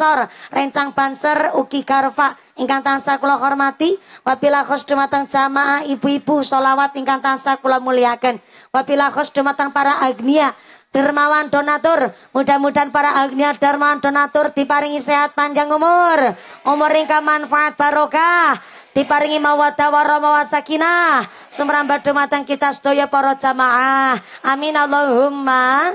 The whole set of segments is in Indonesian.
Ansor, Rencang Panser, Uki karva ingkang tansah kula hormati, wabila khos dumateng jamaah ibu-ibu solawat ingkang tansah kula muliakan wabila khos dumateng para agnia, dermawan donatur mudah-mudahan para agnia dermawan donatur diparingi sehat panjang umur umur ingkang manfaat barokah diparingi mawaddah warahmah sakinah, sumrambat dumateng kita sedaya para jamaah amin Allahumma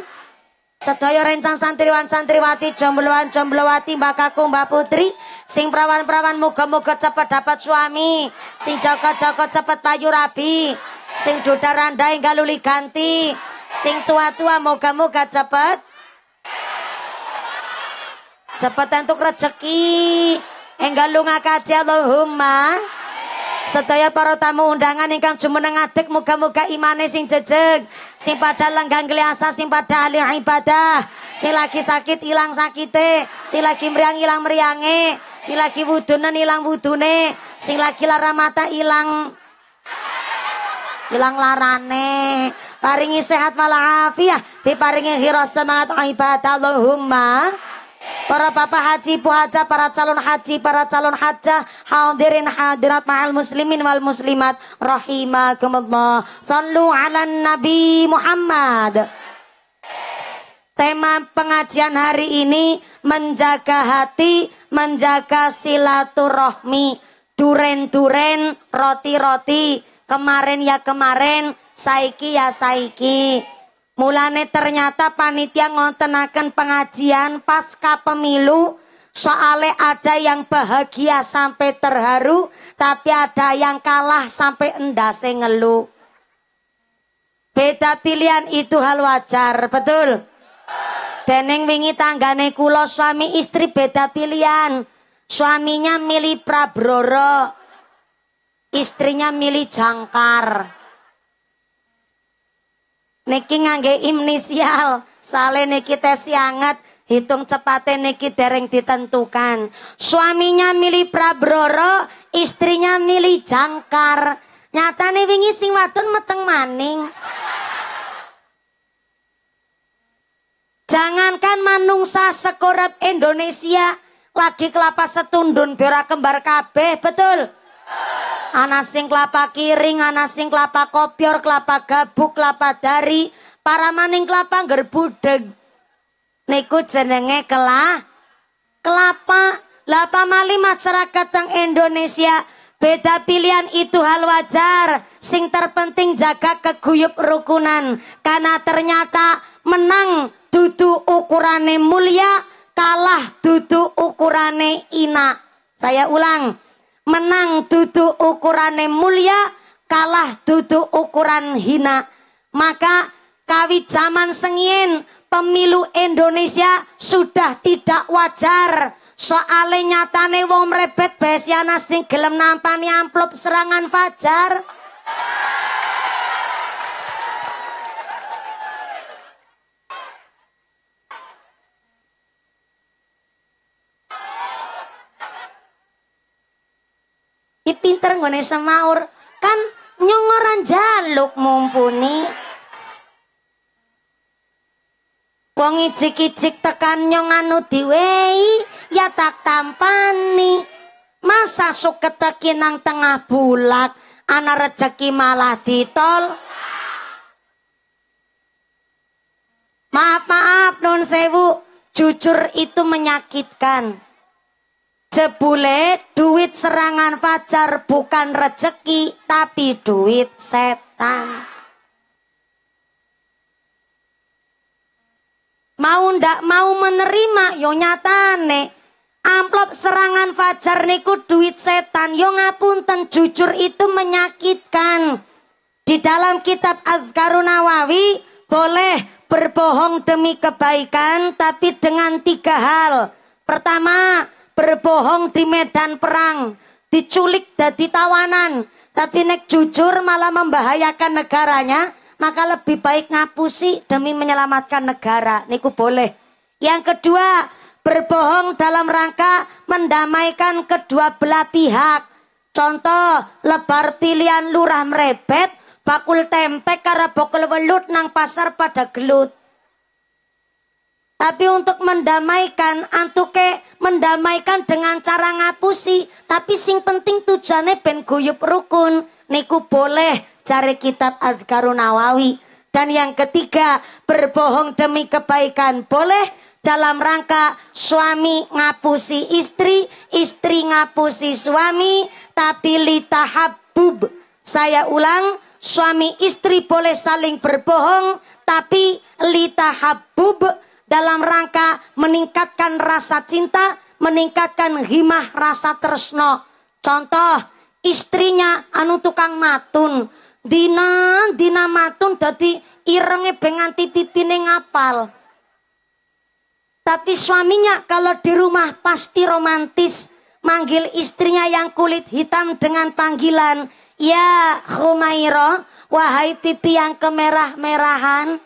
Sedaya rencang santriwan santriwati, jombloan jomblowati, mbak kakung, mbak putri, sing perawan-perawan muga-muga cepet dapat suami, sing joko-joko cepet payu rabi, sing duda randai luli ganti, sing tua-tua muga-muga cepet cepet entuk rezeki enggal lunga kaji Allahumma Sedaya para tamu undangan ingkang jumeneng adek muga-muga imane sing jejeg, sing padha lenggang kliasa, sing padha ahli ibadah, sing lagi sakit ilang sakite, sing lagi meriang ilang meriange, sing lagi wudunan ilang wudune, sing lagi lara mata ilang ilang larane paringi sehat malah afiah, diparingi khairas semangat ibadah Allahumma Para bapak haji haja, para calon haji, para calon hajah, hadirin hadirat mahal muslimin wal muslimat, rahimakumullah. Sallu ala Nabi Muhammad. Tema pengajian hari ini menjaga hati, menjaga silaturahmi, duren-duren, roti-roti, kemarin ya kemarin, saiki ya saiki. Mulane ternyata panitia ngontenakan pengajian pasca pemilu Soale ada yang bahagia sampai terharu, tapi ada yang kalah sampai endase ngeluh Beda pilihan itu hal wajar, betul? Deneng wingi tanggane kulo suami istri beda pilihan. Suaminya milih Prabroro, istrinya milih Jangkar. Niki ngangge imnisial. Sale niki tes sianget, Hitung cepatnya niki dereng ditentukan. Suaminya milih Prabroro, istrinya milih Jangkar. Nyatane wingi sing wadon meteng maning. Jangankan manungsa sekorep Indonesia lagi kelapa setundun biora kembar kabeh, Betul. Ana sing kelapa kiring, ana sing kelapa kopior, kelapa gabuk, kelapa dari, para maning kelapa ngerbudeg Niku jenenge kelah kelapa. lapa Mali masyarakat yang Indonesia Beda pilihan itu hal wajar, sing terpenting jaga keguyup rukunan, karena ternyata menang dudu ukurane mulia, kalah dudu ukurane ina. Saya ulang, menang tutu ukuran mulia kalah tutu ukuran hina maka kawi zaman sengien pemilu Indonesia sudah tidak wajar soale nyatane wong mrebet besiana sing gelem nampani amplop serangan fajar I ngone semaur, kan nyongoran jaluk mumpuni. Wong ijik-ijik tekan nyong anu diwei ya tak tampani. Masa suketeki nang tengah bulat, ana rezeki malah ditol. Maaf maaf non sewu, jujur itu menyakitkan. Jebule duit serangan fajar bukan rezeki tapi duit setan. Mau ndak mau menerima yo nyatane amplop serangan fajar niku duit setan yo ngapunten jujur itu menyakitkan. Di dalam kitab Azkarun Nawawi boleh berbohong demi kebaikan tapi dengan tiga hal. Pertama, berbohong di medan perang, diculik dadi tawanan, tapi nek jujur malah membahayakan negaranya, maka lebih baik ngapusi demi menyelamatkan negara. Niku boleh. Yang kedua, berbohong dalam rangka mendamaikan kedua belah pihak. Contoh, lebar pilihan lurah merebet, bakul tempe karena karabokel welut nang pasar pada gelut. Tapi untuk mendamaikan antuke mendamaikan dengan cara ngapusi, tapi sing penting tujane ben guyub rukun. Niku boleh cari kitab Azkarun Nawawi. Dan yang ketiga, berbohong demi kebaikan boleh dalam rangka suami ngapusi istri, istri ngapusi suami, tapi litahabbub. Saya ulang, suami istri boleh saling berbohong, tapi habub dalam rangka meningkatkan rasa cinta, meningkatkan himah rasa tersno Contoh, istrinya anu tukang matun, dina dina matun dadi irenge benganti pipine ngapal. Tapi suaminya kalau di rumah pasti romantis, manggil istrinya yang kulit hitam dengan panggilan, "Ya Khumairo wahai pipi yang kemerah-merahan."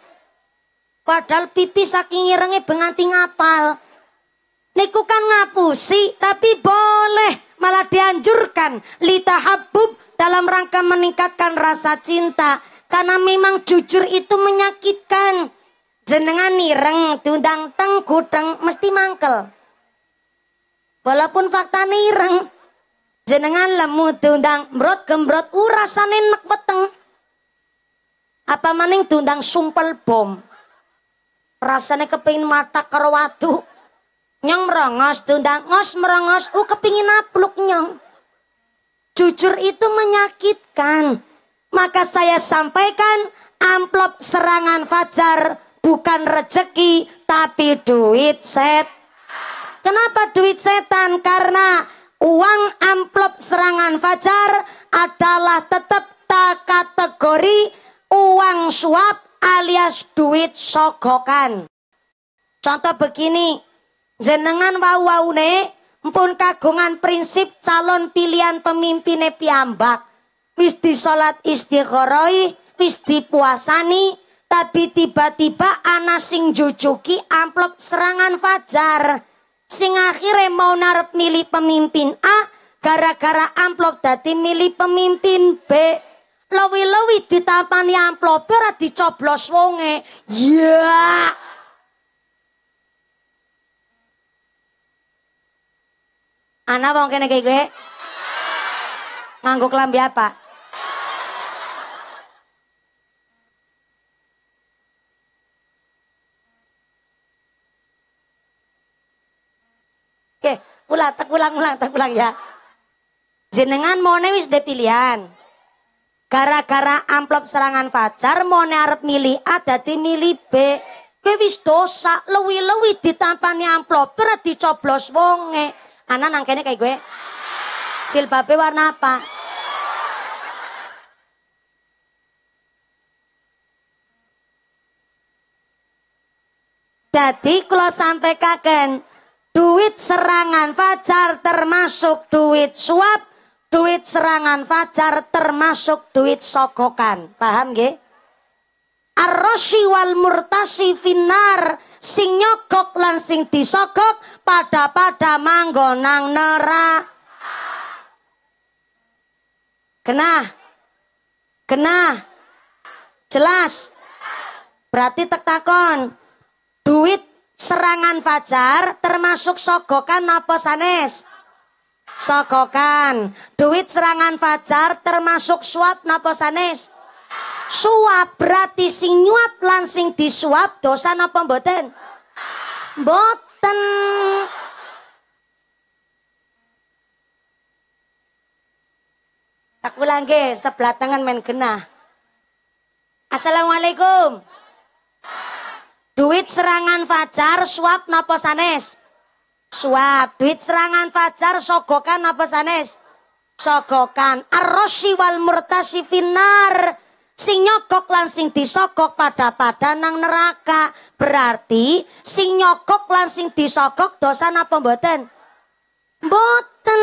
Padahal pipi saking irenge benganti ngapal. Niku kan ngapusi, tapi boleh malah dianjurkan. Lita habub dalam rangka meningkatkan rasa cinta. Karena memang jujur itu menyakitkan. Jenengan nireng, diundang teng, gudeng, mesti mangkel. Walaupun fakta nireng, jenengan lemu diundang mrot gembrot urasane nek weteng. Apa maning diundang sumpel bom rasanya kepingin mata karo watu nyong merongos ngos merongos u kepingin napluk nyong jujur itu menyakitkan maka saya sampaikan amplop serangan fajar bukan rezeki tapi duit set kenapa duit setan karena uang amplop serangan fajar adalah tetap tak kategori uang suap alias duit sogokan. Contoh begini, jenengan wau-waune mpun kagungan prinsip calon pilihan pemimpinnya piambak, Wis disolat istighoroi, wis dipuasani, tapi tiba-tiba ana sing jujuki amplop serangan fajar. Sing akhirnya mau narep milih pemimpin A, gara-gara amplop dati milih pemimpin B. Lewi-lewi ditampani amplope ora dicoblos wonge. Ya. Yeah. Ana wong kene iki kowe? Nganggo klambi apa? Oke, ulang, tak ulang, ulang, tak ulang ya. Jenengan nih wis de pilihan. Gara-gara amplop serangan Fajar mau arep milih A dadi milih B. Kowe wis dosa, lewi-lewi ditampani amplop berat dicoblos wonge. Ana nang kene kayak gue. Silbabe warna apa? Jadi kalau sampai kaken duit serangan fajar termasuk duit suap duit serangan fajar termasuk duit sokokan, Paham gak? Arroshi wal murtasi finar sing nyogok lan sing pada pada manggonang nera. kena kena Jelas. Berarti tek Duit serangan fajar termasuk sokokan apa sanes? sokokan duit serangan fajar termasuk suap napa sanes suap berarti sing nyuap lan disuap dosa napa mboten mboten Aku langge sebelah tangan main genah. Assalamualaikum. Duit serangan fajar suap napa sanes? Suap duit serangan fajar sogokan apa sanes? Sogokan arroshi wal murtasi finar. Sing nyogok lan sing disogok pada-pada nang neraka. Berarti sing nyogok lan sing disogok dosa apa mboten? Mboten.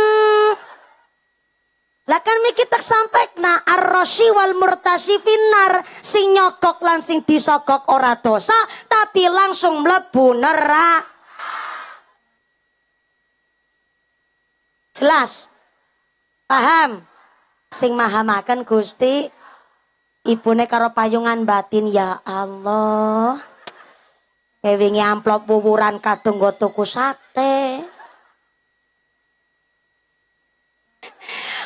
Lah kan miki tak na arroshi wal murtasi finar sing nyogok lan sing disogok ora dosa tapi langsung mlebu neraka. Jelas? Paham? Sing maha makan Gusti ibune karo payungan batin ya Allah. Kewingi amplop buburan kadung go tuku sate.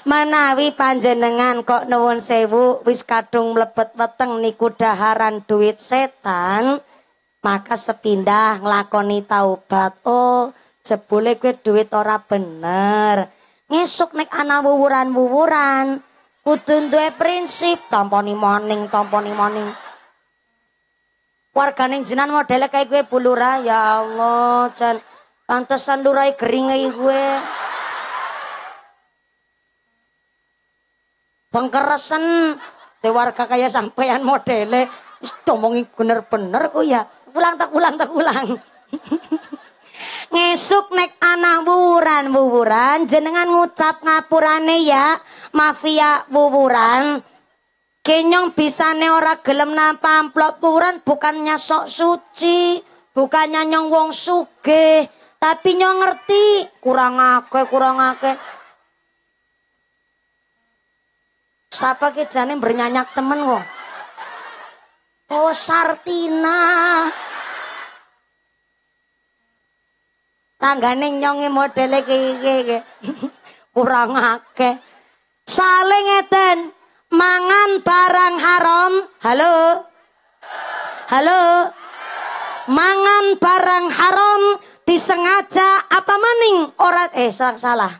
Manawi panjenengan kok nuwun sewu wis kadung mlebet weteng niku daharan duit setan, maka sepindah nglakoni taubat. Oh, Jebule kue duit ora bener. Ngesuk nek ana wuwuran-wuwuran kudu duwe prinsip tamponi moning tamponi moning. Wargane jenan modele kayak gue bulura ya Allah jan pantesan durai keringai gue, Bengkeresen te warga kayak sampean modele wis domongi bener-bener kok ya. Ulang tak ulang tak ulang. ngesuk nek anak buburan, buburan jenengan ngucap ngapurane ya mafia buburan, kenyong bisa ora gelem nampak amplop bukannya sok suci bukannya nyong wong suge, tapi nyong ngerti kurang ake kurang ake siapa kejane bernyanyak temen wong. Oh Sartina. tanggane nyonge modele kiki kurang ake. saling eten mangan barang haram halo halo mangan barang haram disengaja apa maning ora eh salah salah.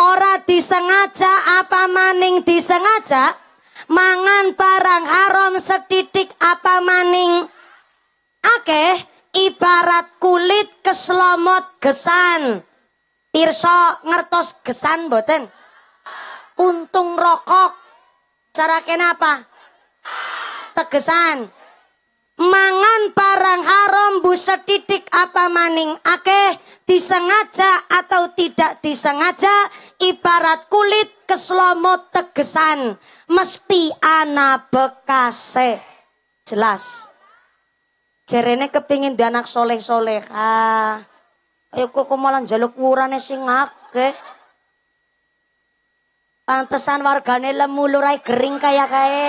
ora disengaja apa maning disengaja mangan barang haram setitik apa maning akeh ibarat kulit keslomot gesan. tirsok ngertos gesan boten? Untung rokok. Cara kenapa? Tegesan. Mangan barang haram busetitik apa maning akeh disengaja atau tidak disengaja ibarat kulit keslomot tegesan mesti ana bekase jelas Jerene kepingin di anak soleh ah, Ayo kok malah jaluk wurane sing akeh. Pantesan wargane lemu lurai kayak kaya kae.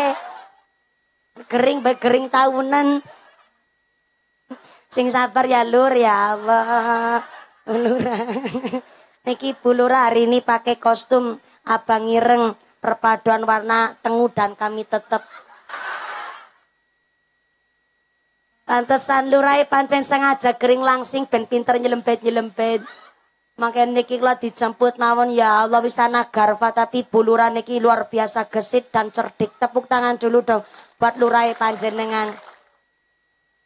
Kering baik kering tahunan. Sing sabar ya lur ya Allah. Lura. Niki bulura hari ini pakai kostum abang ireng perpaduan warna tengu dan kami tetap Pantesan lurai pancen sengaja kering langsing ben pinter nyelempet-nyelempet. Makin niki lo dijemput namun ya Allah bisa garfa tapi buluran niki luar biasa gesit dan cerdik. Tepuk tangan dulu dong buat lurai dengan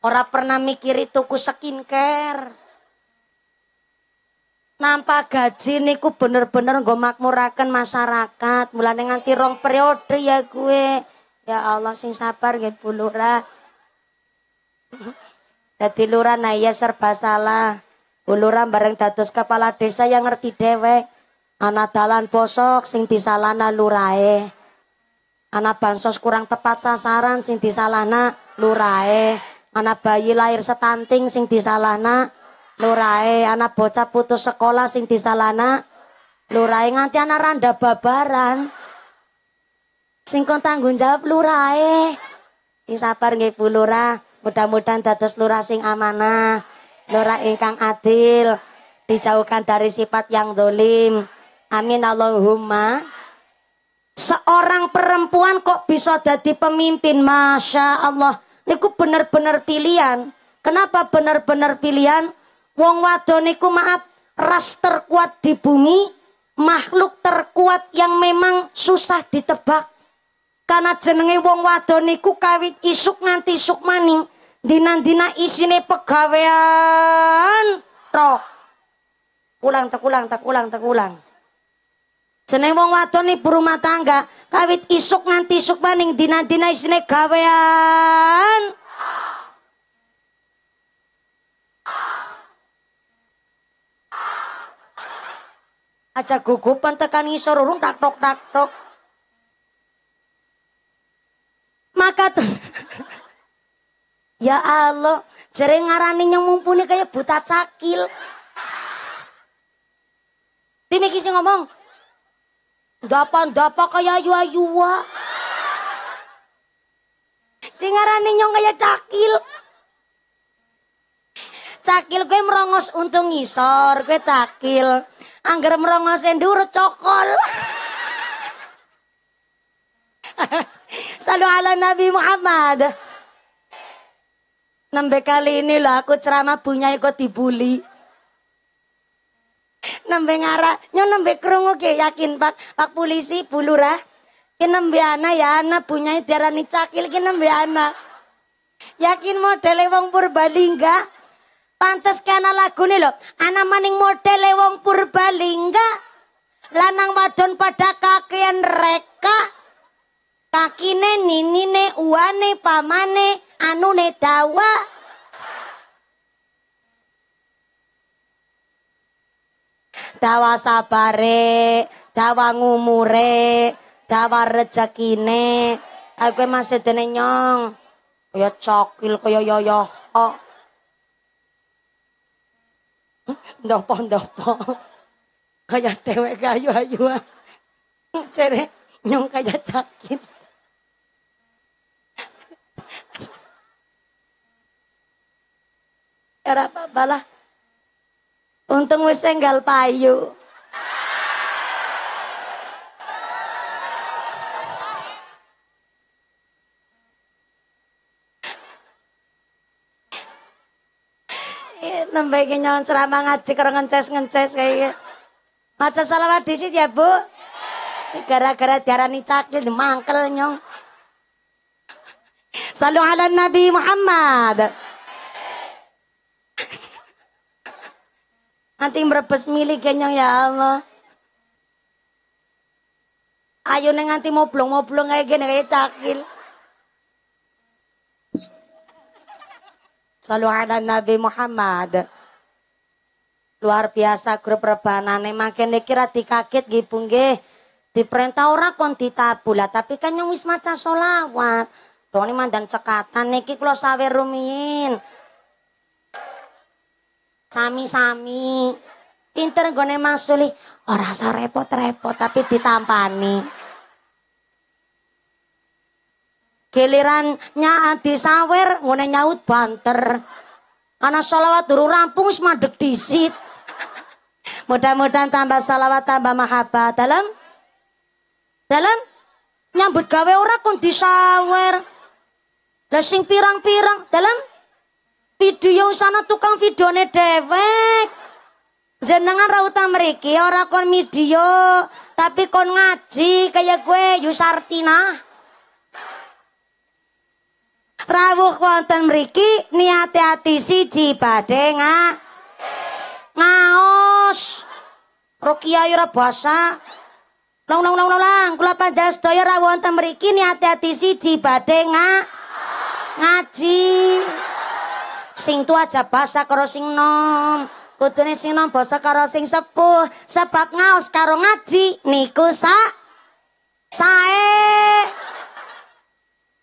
orang pernah mikir itu tuku skincare. Nampak gaji niku bener-bener gue makmurakan masyarakat. mulai dengan tirong periode ya gue. Ya Allah sing sabar nggih bulurah Dadi lurah naya serba salah. Uluran bareng datus kepala desa yang ngerti dewek. Anak dalan posok sing disalana lurae. Anak bansos kurang tepat sasaran sing disalana lurae. Anak bayi lahir setanting sing disalana lurae. Anak bocah putus sekolah sing disalana lurae. Nganti anak randa babaran. Sing kon tanggung jawab lurae. Ini sabar nggih Bu Mudah-mudahan dados lurah sing amanah, lurah ingkang adil, dijauhkan dari sifat yang dolim. Amin Allahumma. Seorang perempuan kok bisa jadi pemimpin, masya Allah. ini ku benar-benar pilihan. Kenapa benar-benar pilihan? Wong wadon niku maaf ras terkuat di bumi, makhluk terkuat yang memang susah ditebak. Karena jenenge wong wadon niku kawit isuk nganti isuk maning, dina-dina isine pegawean tok ulang tak ulang tak ulang tak ulang Seneng wong wadon ibu rumah tangga kawit isuk nganti isuk maning dina-dina isine gawean aja gugup tekan ngisor urung tak tok tak tok maka Ya Allah, jere ngarani yang mumpuni kayak buta cakil. Timi kisi ngomong, dapa-dapa kayak ayu-ayua. Cingarani nyong kayak cakil. Cakil gue merongos untung ngisor, gue cakil. Angger merongos endur cokol. Salu ala Nabi Muhammad. Nembek kali ini loh aku ceramah punya kok dibully. Nembe ngara, nyon nembe kerungu ke yakin pak, pak polisi bulurah. Ki nembe ana ya ana punya e diarani cakil ki nembe ana. Yakin mau wong Purbalingga. pantas Pantes lagu nih loh, ana maning mau wong Purbalingga. Lanang wadon pada kakean reka. Kakine, ninine, uane, pamane, anune dawa dawa sabare dawa ngumure dawa rejekine aku e masih dene nyong kaya cokil kaya yo yo oh. ndopo ndopo kaya dewek ayu ayu cere nyong kaya cakil Era apa Untung wis enggal payu. Nambah ingin nyawon ceramah ngaji karo ngences-ngences gitu. Maca di disit ya, Bu. Gara-gara diarani cakil mangkel nyong. Salam ala Nabi Muhammad. Nanti merebes milik kenyang ya Allah. Ayo neng nanti moblong-moblong kayak gini kayak cakil. Salu ada Nabi Muhammad. Luar biasa grup rebanane makin dikira dikaget gipung nggih. Diperintah ora kon ditabula tapi kan yang wis maca solawat, Doni mandan cekatan niki kula sawer rumiin. Sami-sami. Pinter gue masuli. Orang oh, repot-repot tapi ditampani. Giliran nyaat disawer ngone nyaut banter. karena sholawat dulu rampung wis madeg disit. Mudah-mudahan tambah sholawat tambah mahabbah. Dalam dalam nyambut gawe ora kon disawer. Lah sing pirang-pirang dalam video sana tukang videone dewek jenengan rautan meriki ora kon video tapi kon ngaji kayak gue yusartina rawuh wonten meriki niat hati siji pade nga ngaos rokia yura basa nong nong nong nong lang kula panjang sedaya rawuh wonten meriki niat hati siji pade nga ngaji. Sing tua aja basa karo sing nom. Kudune sing nom basa karo sing sepuh. Sebab ngaos karo ngaji niku sa sae.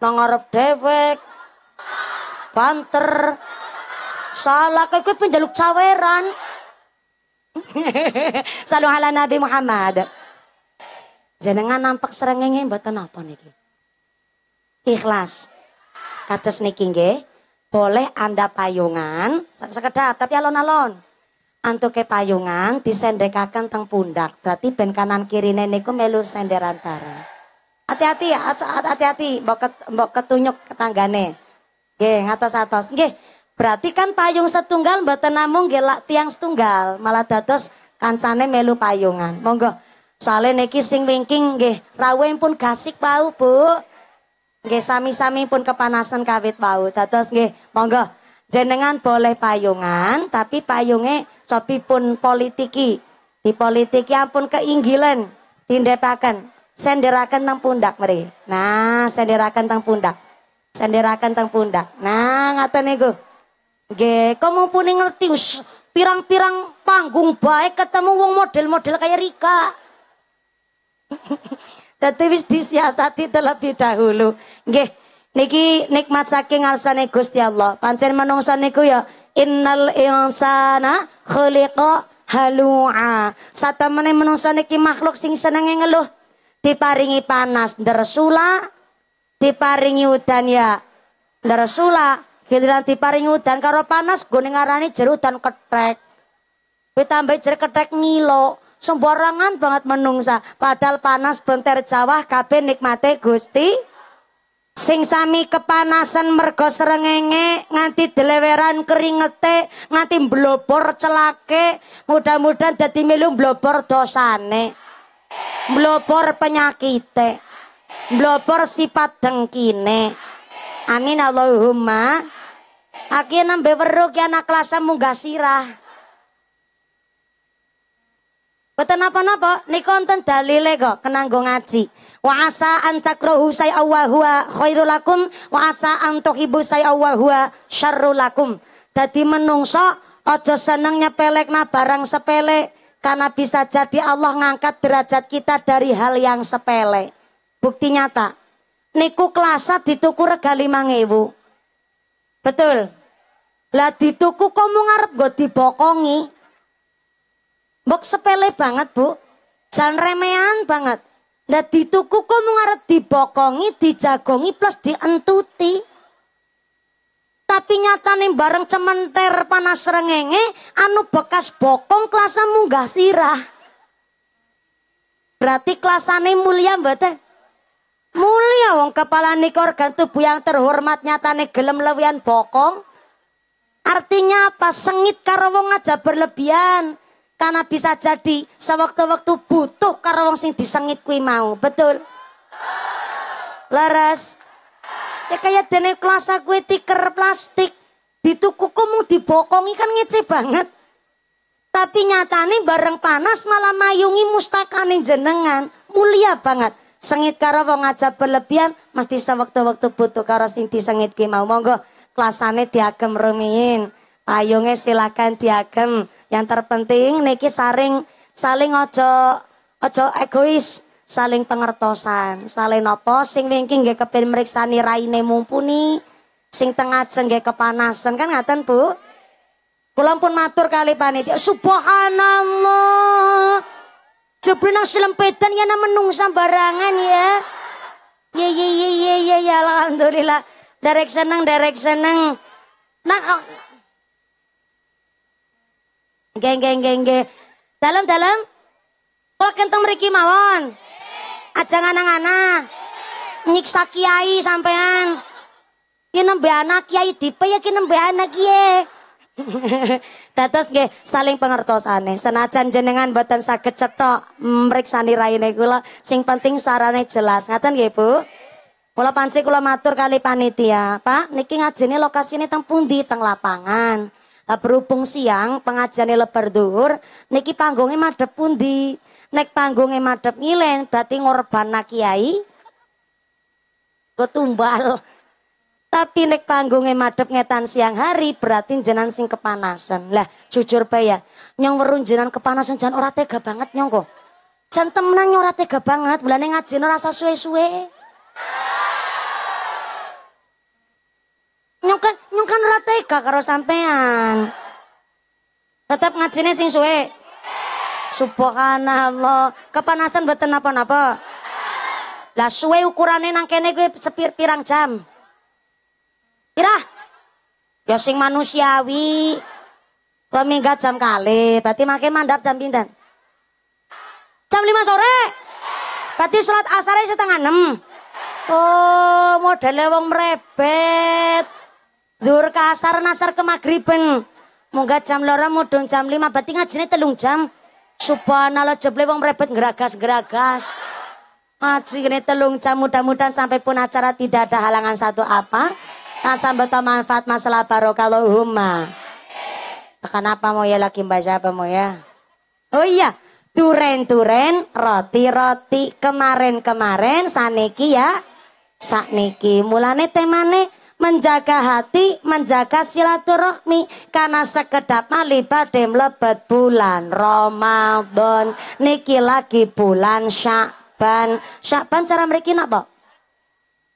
Nang arep dewek. Banter. Salah kowe kuwi penjaluk caweran. Salu ala Nabi Muhammad. Jenengan nampak serengenge mboten napa niki? Ikhlas. Kados niki nggih boleh Anda payungan, sekedar tapi alon-alon. ke payungan disendekakan teng pundak, berarti ben kanan kiri neneku melu senderan bareng. Hati-hati ya, hati-hati, mbok ket, mbok ketunyuk tetanggane. Nggih, atas. atos Nggih, berarti kan payung setunggal mboten namung nggih tiang setunggal, malah dados kancane melu payungan. Monggo, soalnya niki sing wingking nggih, pun gasik pau, Bu. Nggih sami-sami pun kepanasan kawit bau. Dados nggih monggo jenengan boleh payungan tapi payunge pun politiki. Di politiki ampun keinggilan tindepaken Senderakan teng pundak meri. Nah, senderakan teng pundak. Senderakan teng pundak. Nah, ngaten niku. Nggih, mumpuni ngerti pirang-pirang panggung baik ketemu wong model-model kayak Rika. Dadi wis disiasati terlebih dahulu. Nggih, niki nikmat saking ngarsane Gusti Allah. Pancen manungsa niku ya innal insana khuliqa halua. Satemene manungsa niki makhluk sing senenge ngeluh. Diparingi panas ndersula, diparingi udan ya ndersula. Giliran diparingi udan karo panas gone ngarani jerudan ketek. Kuwi tambah jer ngilo. Semborangan banget menungsa padahal panas benter jawah kabe nikmate Gusti sing sami kepanasan mergo serengenge nganti deleweran keringete nganti blobor celake mudah-mudahan dadi melu blobor dosane blobor penyakite blobor sifat dengkine amin Allahumma Aki nambe weruh ya anak kelasnya munggah sirah Betul napa-napa niku konten dalile kok kenanggo ngaji. Wa asa an takrahu say'a awahua khairul lakum wa asa an tuhibbu say awahua syarrul lakum. Dadi menungso aja seneng nyepelekna barang sepele karena bisa jadi Allah ngangkat derajat kita dari hal yang sepele. Bukti nyata. Niku kelasa dituku rega 5000. Betul. Lah dituku kok mau ngarep gue dibokongi. Mbok sepele banget, Bu. Jan remehan banget. Lah dituku di ngarep dibokongi, dijagongi plus dientuti. Tapi nyatane bareng cementer panas rengenge anu bekas bokong klasa munggah sirah. Berarti klasane mulia mbak Mulia wong kepala nikor organ tubuh yang terhormat nyatane gelem lewian bokong. Artinya apa? Sengit karo wong aja berlebihan. Karena bisa jadi sewaktu-waktu butuh karena wong sing disengit kuwi mau. Betul? Leres. Ya kayak dene kelas kuwi tiker plastik ditukuku mau dibokongi kan ngece banget. Tapi nyatane bareng panas malah mayungi mustakane jenengan. Mulia banget. Sengit karo wong aja berlebihan mesti sewaktu-waktu butuh karo sing disengit kuwi mau. Monggo kelasane diagem rumiyin payunge silakan diagem. Yang terpenting niki saring saling ojo ojo egois, saling pengertosan, saling nopo sing gak nggih kepen mriksani raine mumpuni, sing tengah gak kepanasan kan ngaten Bu? Kula pun matur kali panitia, subhanallah. Jebule nang selempetan ya nang menungsa barangan ya. Ya ya ya ya ya alhamdulillah. Derek seneng, derek seneng. Nah, Geng geng geng geng. Dalam dalam. Kalau kentang meriki mawon. Aja anak-anak. Nyiksa kiai sampean. Kini nembe anak kiai dipe ya kini nembe anak kiai. Dados nggih saling pengertosane. Senajan jenengan boten saged cetok mriksani raine kula, sing penting sarane jelas. Ngaten nggih, Bu? Kula panci kula matur kali panitia, Pak, niki ngajine lokasine teng pundi? Teng lapangan. Eh, berhubung siang pengajiane lebar dhuwur niki panggungnya madhep pundi? Nek panggungnya madhep ngilen berarti ngorban kiai. Ketumbal. Tapi nek panggungnya madep ngetan siang hari berarti jenan sing kepanasan. Lah jujur bae ya, nyong werun jenan kepanasan jan ora tega banget nyong kok. Jan temenan nyong ora tega banget, bulane ngaji rasa suwe-suwe. Nyong kan kan ora tega karo sampean. Tetap ngajine sing suwe. Subhanallah. Kepanasan beten apa-apa. Lah suwe ukurane nang kene kuwi sepir pirang jam. Pirah? Ya sing manusiawi. Kalau jam kali, berarti makin mandap jam pinten? Jam 5 sore. Berarti sholat asarnya setengah 6. Oh, modelnya wong merebet. Dur ke asar nasar ke magriben. Moga jam lora, mudung jam lima, berarti ngajinnya telung jam. Subhanallah jeble wong mrebet geragas-geragas. Ngaji ini telung jam mudah-mudahan sampai pun acara tidak ada halangan satu apa. betul manfaat masalah barokallahumma. Tekan apa mau ya lagi mbak apa mau ya? Oh iya, turen-turen, roti-roti, kemarin-kemarin, saniki ya, sakniki. Mulane temane menjaga hati, menjaga silaturahmi karena sekedap malibat badhe bulan Ramadan niki lagi bulan Syakban. Syakban cara mriki napa?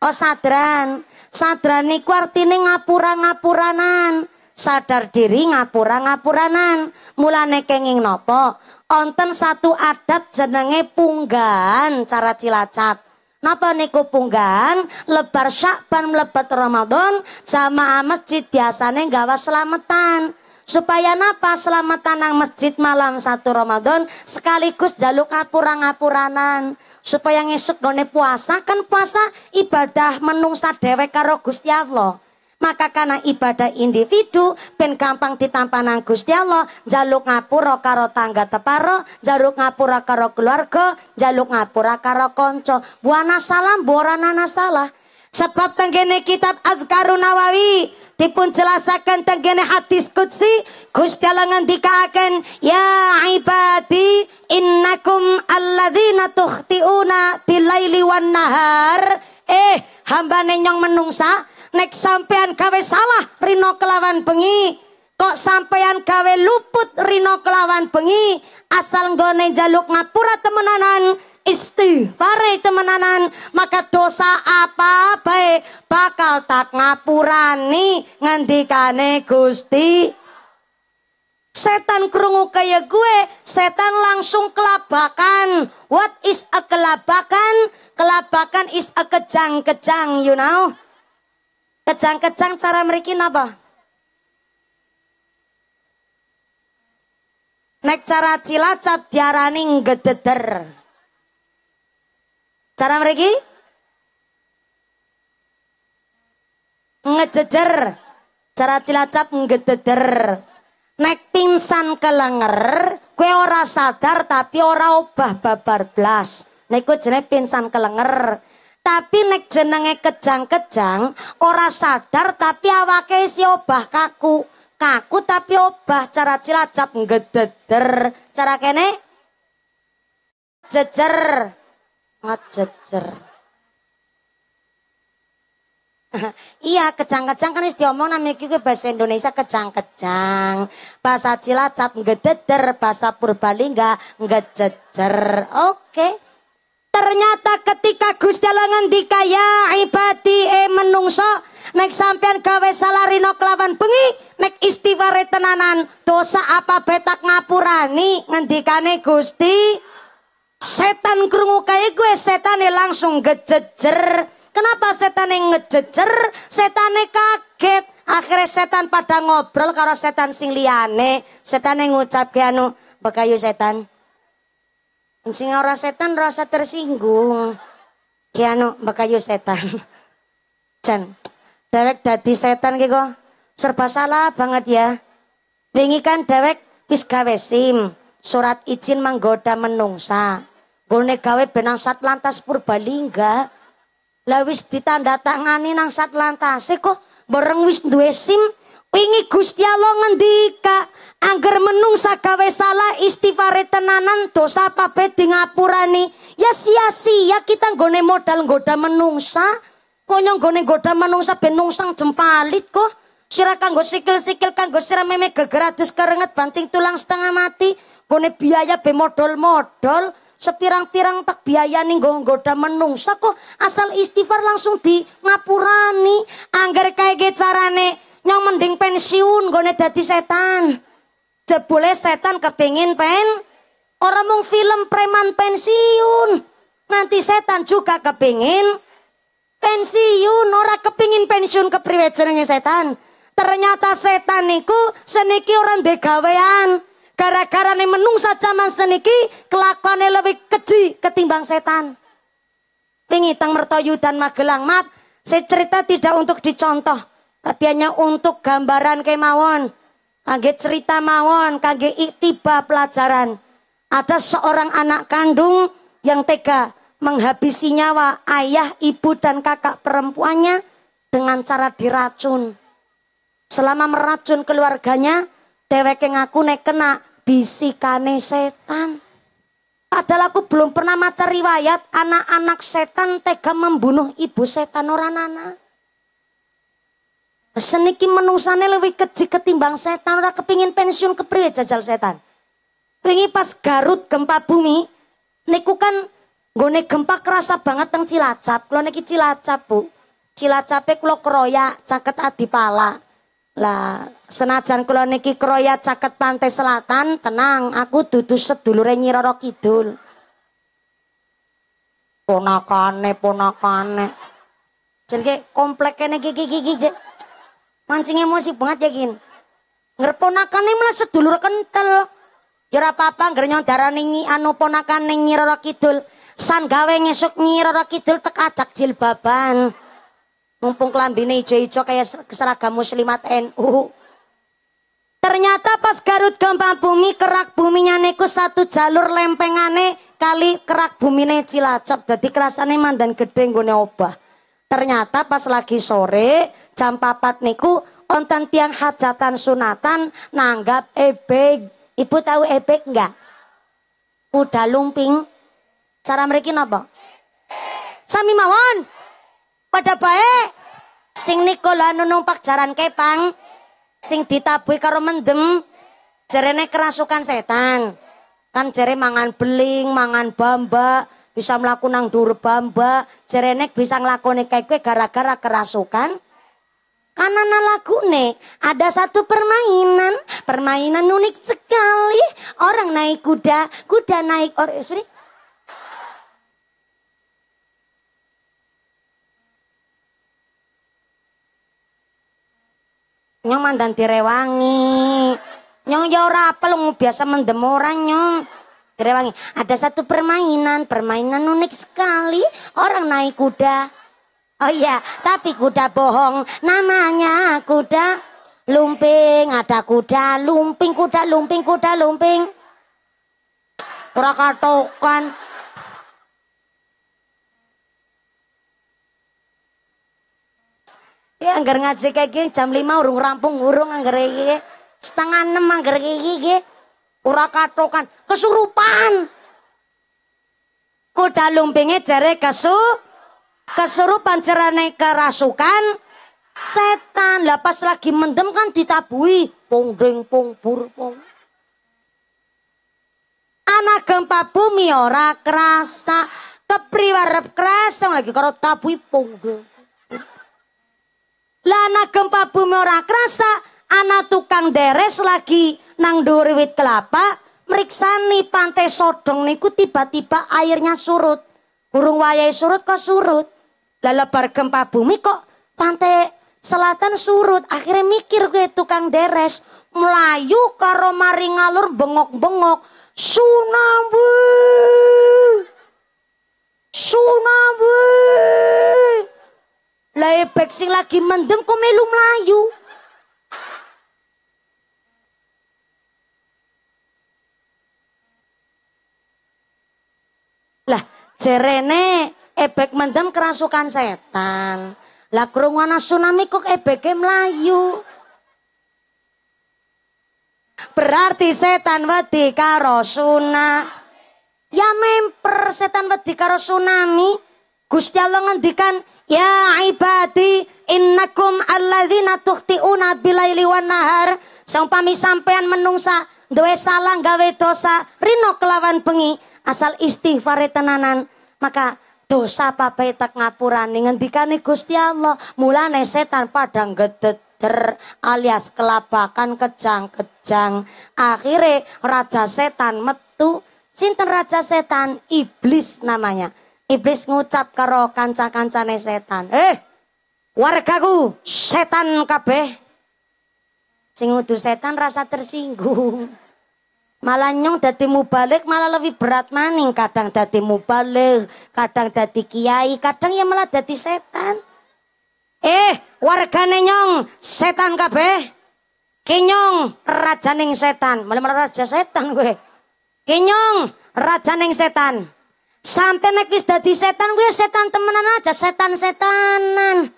Oh sadran, sadran niku artine ngapura-ngapuranan. Sadar diri ngapura-ngapuranan. Mulane kenging napa? Onten satu adat jenenge punggan cara Cilacap. Napa niku punggan lebar Syakban mlebet Ramadan jamaah masjid biasanya gawa selamatan. Supaya napa selamatan nang masjid malam satu Ramadan sekaligus jaluk ngapura-ngapuranan. Supaya ngisuk gone puasa kan puasa ibadah menungsa dewek karo Gusti Allah maka karena ibadah individu ben gampang ditampanan Gusti Allah jaluk ngapura karo tangga teparo jaluk ngapura karo keluarga jaluk ngapura karo konco buana salam buana salah sebab tenggene kitab al Nawawi dipun jelasakan tenggene hadis kutsi Gusti Allah ngendikaaken ya ibadi innakum alladzina tukhtiuna bilaili wan nahar eh hamba nenyong menungsa nek sampean gawe salah rino kelawan bengi kok sampean gawe luput rino kelawan bengi asal nggone jaluk ngapura temenanan istighfare temenanan maka dosa apa baik bakal tak ngapurani ngendikane Gusti setan kerungu kayak gue setan langsung kelabakan what is a kelabakan kelabakan is a kejang-kejang you know Kejang-kejang cara meriki apa? Nek cara cilacap diarani ngededer. Cara meriki? Ngejejer. Cara cilacap ngededer. Nek pingsan kelenger, kue ora sadar tapi ora obah babar blas. Nek jenenge pingsan kelenger. Tapi nek jenenge kejang-kejang, ora sadar tapi awake si obah kaku. Kaku tapi obah cara cilacap ngededer. Cara kene jejer. Ngejejer. iya kejang-kejang kan istri omong namanya iki bahasa Indonesia kejang-kejang. Bahasa Cilacap ngededer, bahasa Purbalingga ngejejer. Oke. Okay ternyata ketika Gusti Allah ngendika ya ibadi e menungso nek sampean gawe rino kelawan bengi nek istiware tenanan dosa apa betak ngapurani ngendikane Gusti setan krungu kae gue setane langsung gejejer kenapa setane ngejejer setane kaget akhirnya setan pada ngobrol karo setan sing setan setane ngucap anu bekayu setan Sing ora setan rasa tersinggung. kianu anu bekayu setan. Jan, dewek dadi setan ki kok serba salah banget ya. Wingi kan dewek wis gawe SIM, surat izin menggoda menungsa. Gone gawe benang lantas Purbalingga. Lah wis ditanda tangani nang Satlantase kok bareng wis duwe SIM Wingi Gusti Allah ngendika, angger menungsa gawe salah istighfare tenanan dosa pape di ngapurani. Ya sia-sia ya kita nggone modal nggoda menungsa. Konyong nggone nggoda menungsa ben nungsang jempalit kok. Sira kanggo sikil-sikil kanggo sira meme gegerados kerenget banting tulang setengah mati. Nggone biaya be modal modal Sepirang-pirang tak biayani nggo goda menungsa kok asal istighfar langsung di ngapurani. Angger kae carane yang mending pensiun gue dadi setan. Jebule setan kepingin pen orang mung film preman pensiun. Nanti setan juga kepingin pensiun, ora kepingin pensiun ke jenenge setan. Ternyata setan niku seniki orang degawean. Gara-gara nih menungsa zaman seniki kelakuannya lebih keji ketimbang setan. Pingitang mertoyu dan magelang mat, saya cerita tidak untuk dicontoh. Tapi hanya untuk gambaran kemawon. Kage cerita mawon, kage tiba pelajaran. Ada seorang anak kandung yang tega menghabisi nyawa ayah, ibu, dan kakak perempuannya dengan cara diracun. Selama meracun keluarganya, dewek yang aku nek kena bisikane setan. Padahal aku belum pernah maca riwayat anak-anak setan tega membunuh ibu setan orang anak. Seniki menungsane lebih kecil ketimbang setan ora kepingin pensiun pria jajal setan. Wingi pas Garut gempa bumi niku kan nggone gempa kerasa banget teng Cilacap. Kalau niki Cilacap, Bu. Cilacape kula keroyak caket Adipala. Lah, senajan kalau niki keroyak caket Pantai Selatan, tenang, aku dudu sedulur Nyi Roro Kidul. Ponakane, ponakane. jadi komplek kene kiki kiki je. Mancing emosi banget ya kin. Ngerponakan malah sedulur kental. Ya apa-apa ngernyong darani anu ponakan nyi Roro Kidul. San gawe ngesuk nyi Roro Kidul tek ajak jilbaban. Mumpung kelambine ijo-ijo kayak seragam muslimat NU. Ternyata pas Garut gempa bumi kerak buminya neku satu jalur lempengane kali kerak bumine Cilacap. Jadi kerasane mandan gede ngone obah. Ternyata pas lagi sore jam papat niku onten tiang hajatan sunatan nanggap ebek. Ibu tahu ebek enggak? Kuda lumping. Cara mereka napa? Sami mawon. Pada baik. Sing nikola anu numpak jaran kepang. Sing ditabui karo mendem. Jerene kerasukan setan. Kan jere mangan beling, mangan bambak bisa melakukan nang dur bamba, jerenek bisa ngelakoni kayak kue gara-gara kerasukan. Karena nih ada satu permainan, permainan unik sekali. Orang naik kuda, kuda naik or, eh, sorry. Nyong mandan direwangi. Nyong ya ora apel biasa mendem orang nyong. Gerewangi. Ada satu permainan, permainan unik sekali. Orang naik kuda. Oh iya, tapi kuda bohong. Namanya kuda lumping. Ada kuda lumping, kuda lumping, kuda lumping. Prakatokan. Ya anggar ngaji kayak gini jam lima urung rampung urung anggar iki. Setengah enam anggar iki ora katokan, kesurupan. Kuda lumpinge jare kesu kesurupan cerane kerasukan setan. Lah pas lagi mendem kan ditabui pung ding pung bur pung. Anak gempa bumi ora kerasa kepriwarep kerasa lagi karo tabui pung ding. Lah anak gempa bumi ora kerasa Anak tukang deres lagi nang duriwit kelapa kelapa nih pantai sodong niku tiba-tiba airnya surut burung wayai surut kok surut lelebar gempa bumi kok pantai selatan surut akhirnya mikir ke tukang deres melayu karo mari ngalur bengok-bengok tsunami tsunami lebek sing lagi mendem kok melu melayu Jerene ebek mendem kerasukan setan. Lah kerungan tsunami kok ebeke melayu. Berarti setan wedi karo suna. Ya memper setan wedi karo tsunami. Gusti Allah ngendikan, "Ya ibadi, innakum alladzina tuhtiuna bilaili wan nahar." Sampami sampean menungsa duwe salah gawe dosa, rino kelawan pengi. Asal itu tenanan, maka dosa pape tak ngapuran, ngendikane Gusti Allah. Mulane setan padang gedet ter alias kelabakan kejang-kejang. Akhirnya raja setan metu Sinten raja setan? Iblis namanya. Iblis ngucap karo kanca-kancane setan. Eh, wargaku, setan kabeh. Sing setan rasa tersinggung malah nyong dadi mubalik malah lebih berat maning kadang datimu mubalik kadang dati kiai kadang ya malah dati setan eh wargane nyong setan kabeh kinyong rajaning setan malah malah raja setan gue kinyong neng setan sampai nek wis setan gue setan temenan aja setan setanan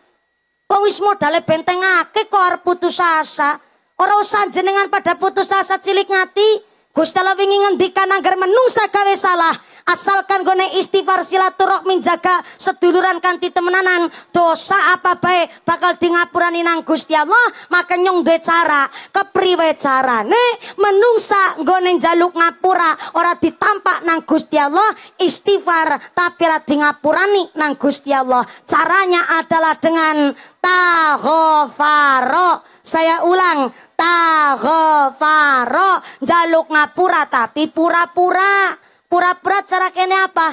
Wong wis modale bentengake kok arep putus asa. Ora usah jenengan pada putus asa cilik ngati. Gusti Allah wingi ngendikan anggar menungsa gawe salah, asalkan gone istighfar silaturahmi jaga seduluran kanti temenanan, dosa apa baik bakal di ngapurani nang Gusti Allah, maka nyong duwe cara, kepriwe carane menungsa nggone njaluk ngapura ora ditampak nang Gusti Allah, istighfar tapi ora di ngapurani nang Gusti Allah. Caranya adalah dengan tahofaro. Saya ulang, istaghfaro jaluk ngapura tapi pura-pura pura-pura cara kene apa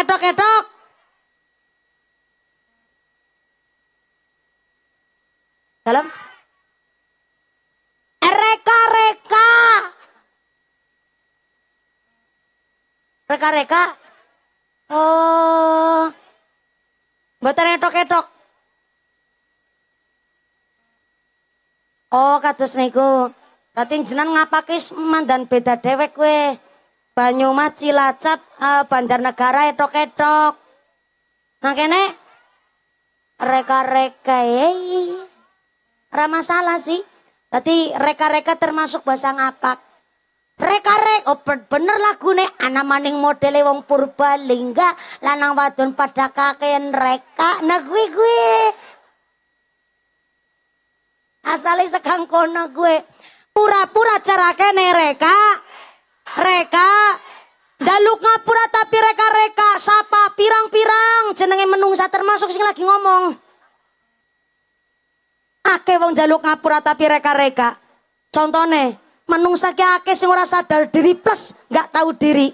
edok-edok dalam reka-reka reka-reka oh Buatan edok-edok Oh kados niku. Berarti jenengan ngapake mandan beda dewek kowe. Banyumas, Cilacap, uh, Banjarnegara etok-etok. Nah kene reka-reka yei. Ora masalah sih. Berarti reka-reka termasuk bahasa ngapak. reka oh bener nih, anak maning modele wong purba, lingga lanang wadon pada kakek reka. Nah gue gue. Asale sekang kono gue. Pura-pura cerake nih Reka. reka Jaluk ngapura tapi reka-reka. Sapa pirang-pirang. Jenenge menungsa termasuk sing lagi ngomong. Ake wong jaluk ngapura tapi reka-reka. contohnya Menungsa ke ake sing ora sadar diri plus gak tahu diri.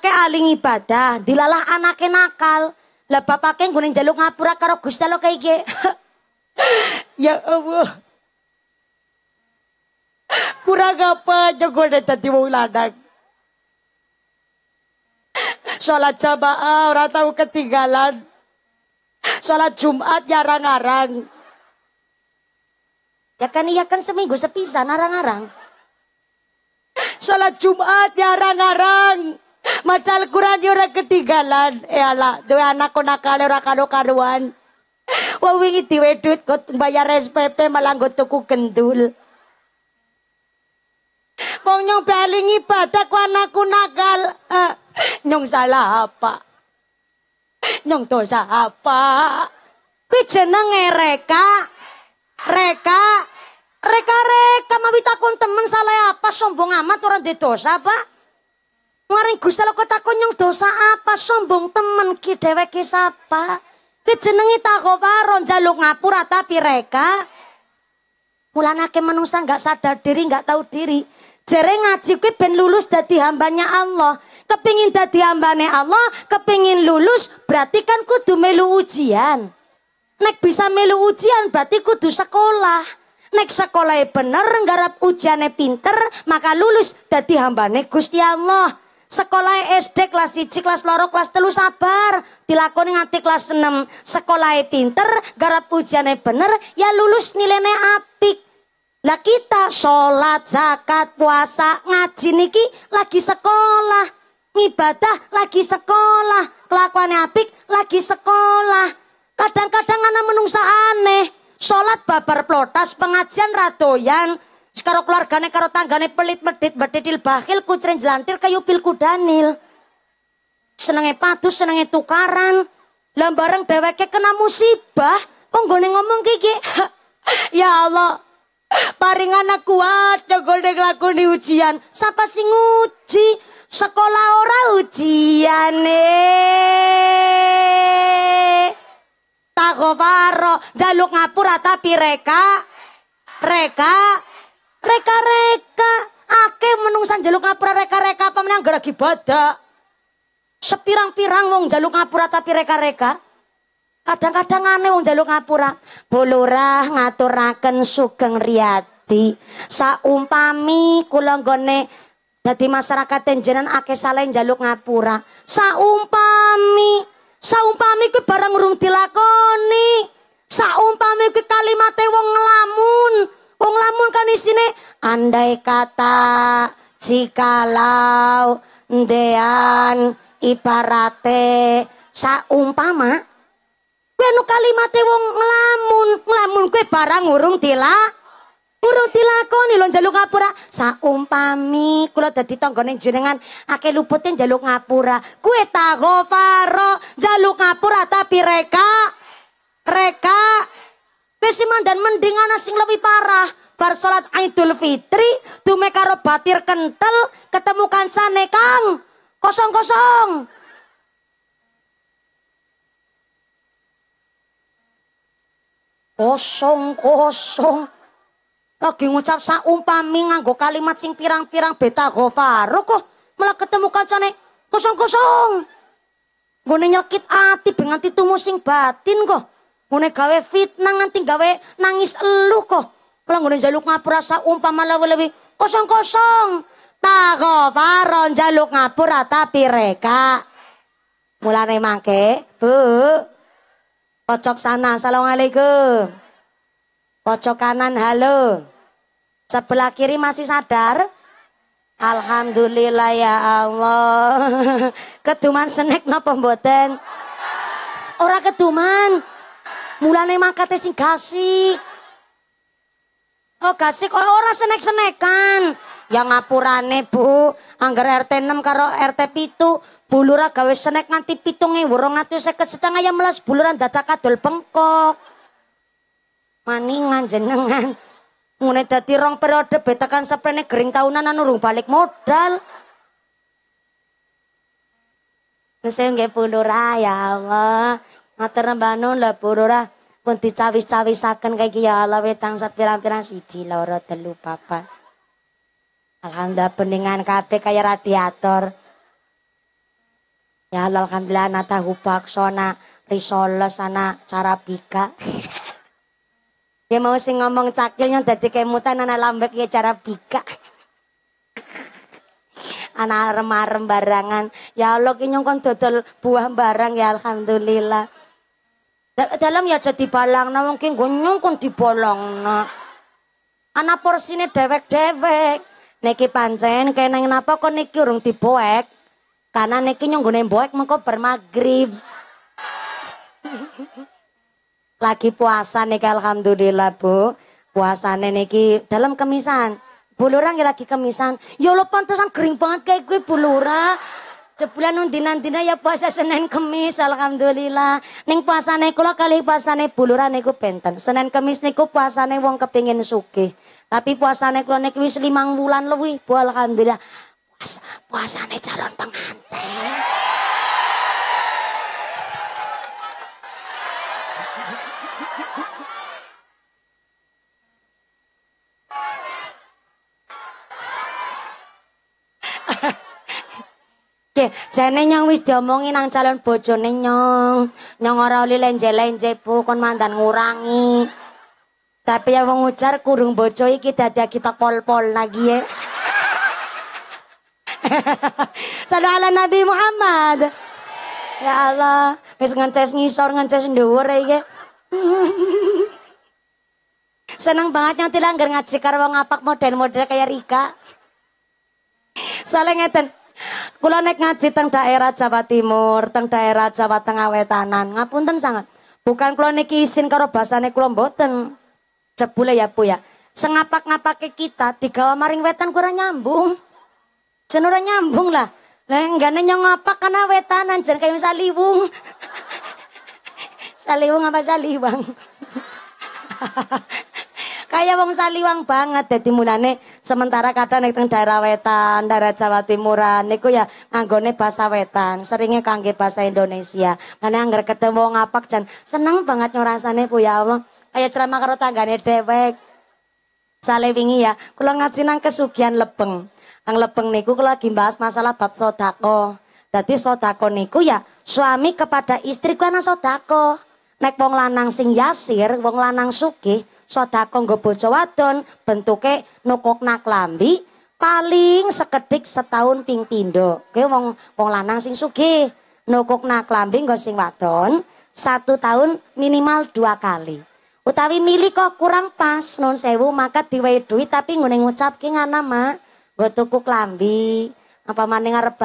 ke aling ibadah. Dilalah anaknya nakal. Lah bapake nggone jaluk ngapura karo Gusti lo kayak Ya Allah. Kurang apa jagoan tadi mau ladang. Sholat jamaah orang tahu ketinggalan. Sholat Jumat yarang-arang. Ya, ya kan iya kan seminggu sepisan arang-arang. Sholat Jumat yarang-arang. Ya Macal Quran ya orang ketinggalan. ya ala, dua anak konakal orang kado-kaduan. Wah wingi wedut, duit kok bayar SPP malah nggo tuku gendul. Wong nyong baling ibadah ku anakku nakal. Eh, nyong salah apa? Nyong dosa apa? Kuwi jenenge reka. Reka. Reka reka mawi takon temen salah apa sombong amat orang di dosa apa? Maring Gusti Allah kok takon nyong dosa apa sombong temen ki dheweke sapa? Kuwi jenenge jaluk njaluk ngapura tapi reka. Mulanake manusia nggak sadar diri, nggak tahu diri. Jere ngaji kuwi ben lulus dari hambanya Allah. Kepingin dadi hambane Allah, kepingin lulus berarti kan kudu melu ujian. Nek bisa melu ujian berarti kudu sekolah. Nek sekolah e bener, nggarap ujiannya pinter, maka lulus dadi hambane Gusti Allah. Sekolah SD kelas 1, kelas lorok, kelas telu sabar. Dilakoni nganti kelas 6. Sekolah e pinter, garap ujiannya e bener, ya lulus nilainya apik. Lah kita sholat, zakat, puasa, ngaji niki lagi sekolah. Ngibadah lagi sekolah. Kelakuannya apik lagi sekolah. Kadang-kadang anak menungsa aneh. Sholat babar plotas, pengajian ratoyan. Sekarang keluargane karo tanggane pelit medit berdetil, bakhil kucerin jelantir kayu pilku kudanil. Senenge patuh, senenge tukaran. Lah bareng kena musibah, ponggone ngomong gigi, ya Allah, paring anak kuat nyogol laku di ujian. Sapa sih nguji? Sekolah ora ujian ujiane. Faro, jaluk ngapura tapi reka. Reka reka-reka ake menungsan jaluk ngapura reka-reka apa menang gara sepirang-pirang wong jaluk ngapura tapi reka-reka kadang-kadang aneh wong jaluk ngapura bolurah ngaturaken sugeng riati saumpami kula nggone masyarakat tenjenan ake saleh jaluk ngapura saumpami saumpami ku barang urung dilakoni saumpami ku kalimate wong ngelamun Wong lamun kan isine andai kata jikalau ndean iparate saumpama kuwi nu kalimate wong nglamun nglamun kuwi barang urung tila urung dilakoni lho jaluk ngapura saumpami kula dadi tanggane jenengan akeh luputin jaluk ngapura kuwi faro jaluk ngapura tapi reka reka pesiman dan mendingan sing lebih parah. Bar salat Idul Fitri dume karo batir kental Ketemukan kancane Kang. Kosong-kosong. Kosong-kosong. Lagi ngucap saumpami nganggo kalimat sing pirang-pirang beta gofaru kok malah ketemu kancane kosong-kosong. Gue nyelkit ati dengan titumu sing batin kok. Ngene gawe fitnah nganti gawe nangis elu kok. Kalau ngene jaluk ngapura sa umpama lewi-lewi kosong-kosong. faron jaluk ngapura tapi reka. Mulane mangke, Bu. pocok sana, Assalamualaikum. pocok kanan, halo. Sebelah kiri masih sadar? Alhamdulillah ya Allah. Keduman senek no pemboten, Ora keduman. Mulane mangkate sing gasik. Oh gasik ora-ora senek-senekan. Ya ngapurane Bu, anggar RT 6 karo RT 7 bulura gawe senek nganti 7250 setengah ya melas buluran data kadol bengkok. Maningan jenengan. mune dadi rong periode betakan seprene gering tahunan anurung balik modal. Wis nggih bulura ah, ya Allah. Matur lah lho bulura. Ah, pun dicawis-cawisaken kaya ya Allah tangsat pirang-pirang siji loro telu papat. Alhamdulillah peningan kabeh kaya radiator. Ya Allah alhamdulillah ana tahu bakso ana risoles cara pika Dia mau sing ngomong cakilnya dadi kemutan ana lambek ya cara pika anak arem barangan. Ya Allah kinyong nyong kon dodol buah barang ya alhamdulillah. Dalam ya jadi balang nah mungkin ki nyungkun dibolong anak porsi porsine dewek-dewek. Niki pancen keneng kenapa kok niki urung diboek. Karena niki nyunggune boek mengko bermagrib. Lagi puasa niki alhamdulillah Bu. Puasane niki dalam kemisan. bulurang ya lagi kemisan. Ya lo pantesan kering banget kayak gue bulurang Jebulan undina-undina ya puasa Senin Kemis alhamdulillah. Ning puasane kula kali puasane buluran niku benten. Senin Kemis niku puasane wong kepingin sugih. Tapi puasane kula niku wis limang wulan luwih alhamdulillah. Puas, puasane calon pengantin. Nggih, jane nyong wis diomongi nang calon bojone nyong. Nyong ora oli lenje-lenje Bu, kon mandan ngurangi. Tapi ya wong ujar kurung bojo iki dadi kita pol-pol lagi ya. Salam ala Nabi Muhammad. Ya Allah, wis ngences ngisor, ngences dhuwur iki. Ya, Seneng banget yang tilanggar ngaji karo wong apak model-model kayak Rika. Soalnya ngeten, Kula nek ngaji teng daerah Jawa Timur, teng daerah Jawa Tengah Wetanan, ngapunten sangat. Bukan kula niki isin karo basane kula mboten. Jebule ya Bu ya. Sengapak-ngapake kita digawa maring wetan kurang nyambung. Jen ora nyambung lah. Lah enggane nyong ngapak kana wetanan jen kayu saliwung. saliwung apa saliwang? Kayak wong saliwang banget dadi mulane sementara kata nek teng daerah wetan, daerah Jawa Timuran niku ya anggone bahasa wetan, seringnya kangge bahasa Indonesia. mana angger ketemu wong apak jan seneng banget nyorasane Bu ya Allah. Kayak ceramah karo tanggane dewek. Sale wingi ya, kula ngaji nang kesugihan Lebeng. Nang Lebeng niku kula lagi bahas masalah bab sodako Dadi sodako niku ya suami kepada istri ku ana sodako. Nek wong lanang sing yasir, wong lanang sugih, sodako nggo bojo wadon bentuke nak lambi paling sekedik setahun ping pindo Kuwi wong wong lanang sing sugih nukok klambi nggo sing wadon satu tahun minimal dua kali. Utawi milih kok kurang pas non sewu maka diwehi duit tapi nguning ngucapke ngana ma nggo tuku klambi apa maning arep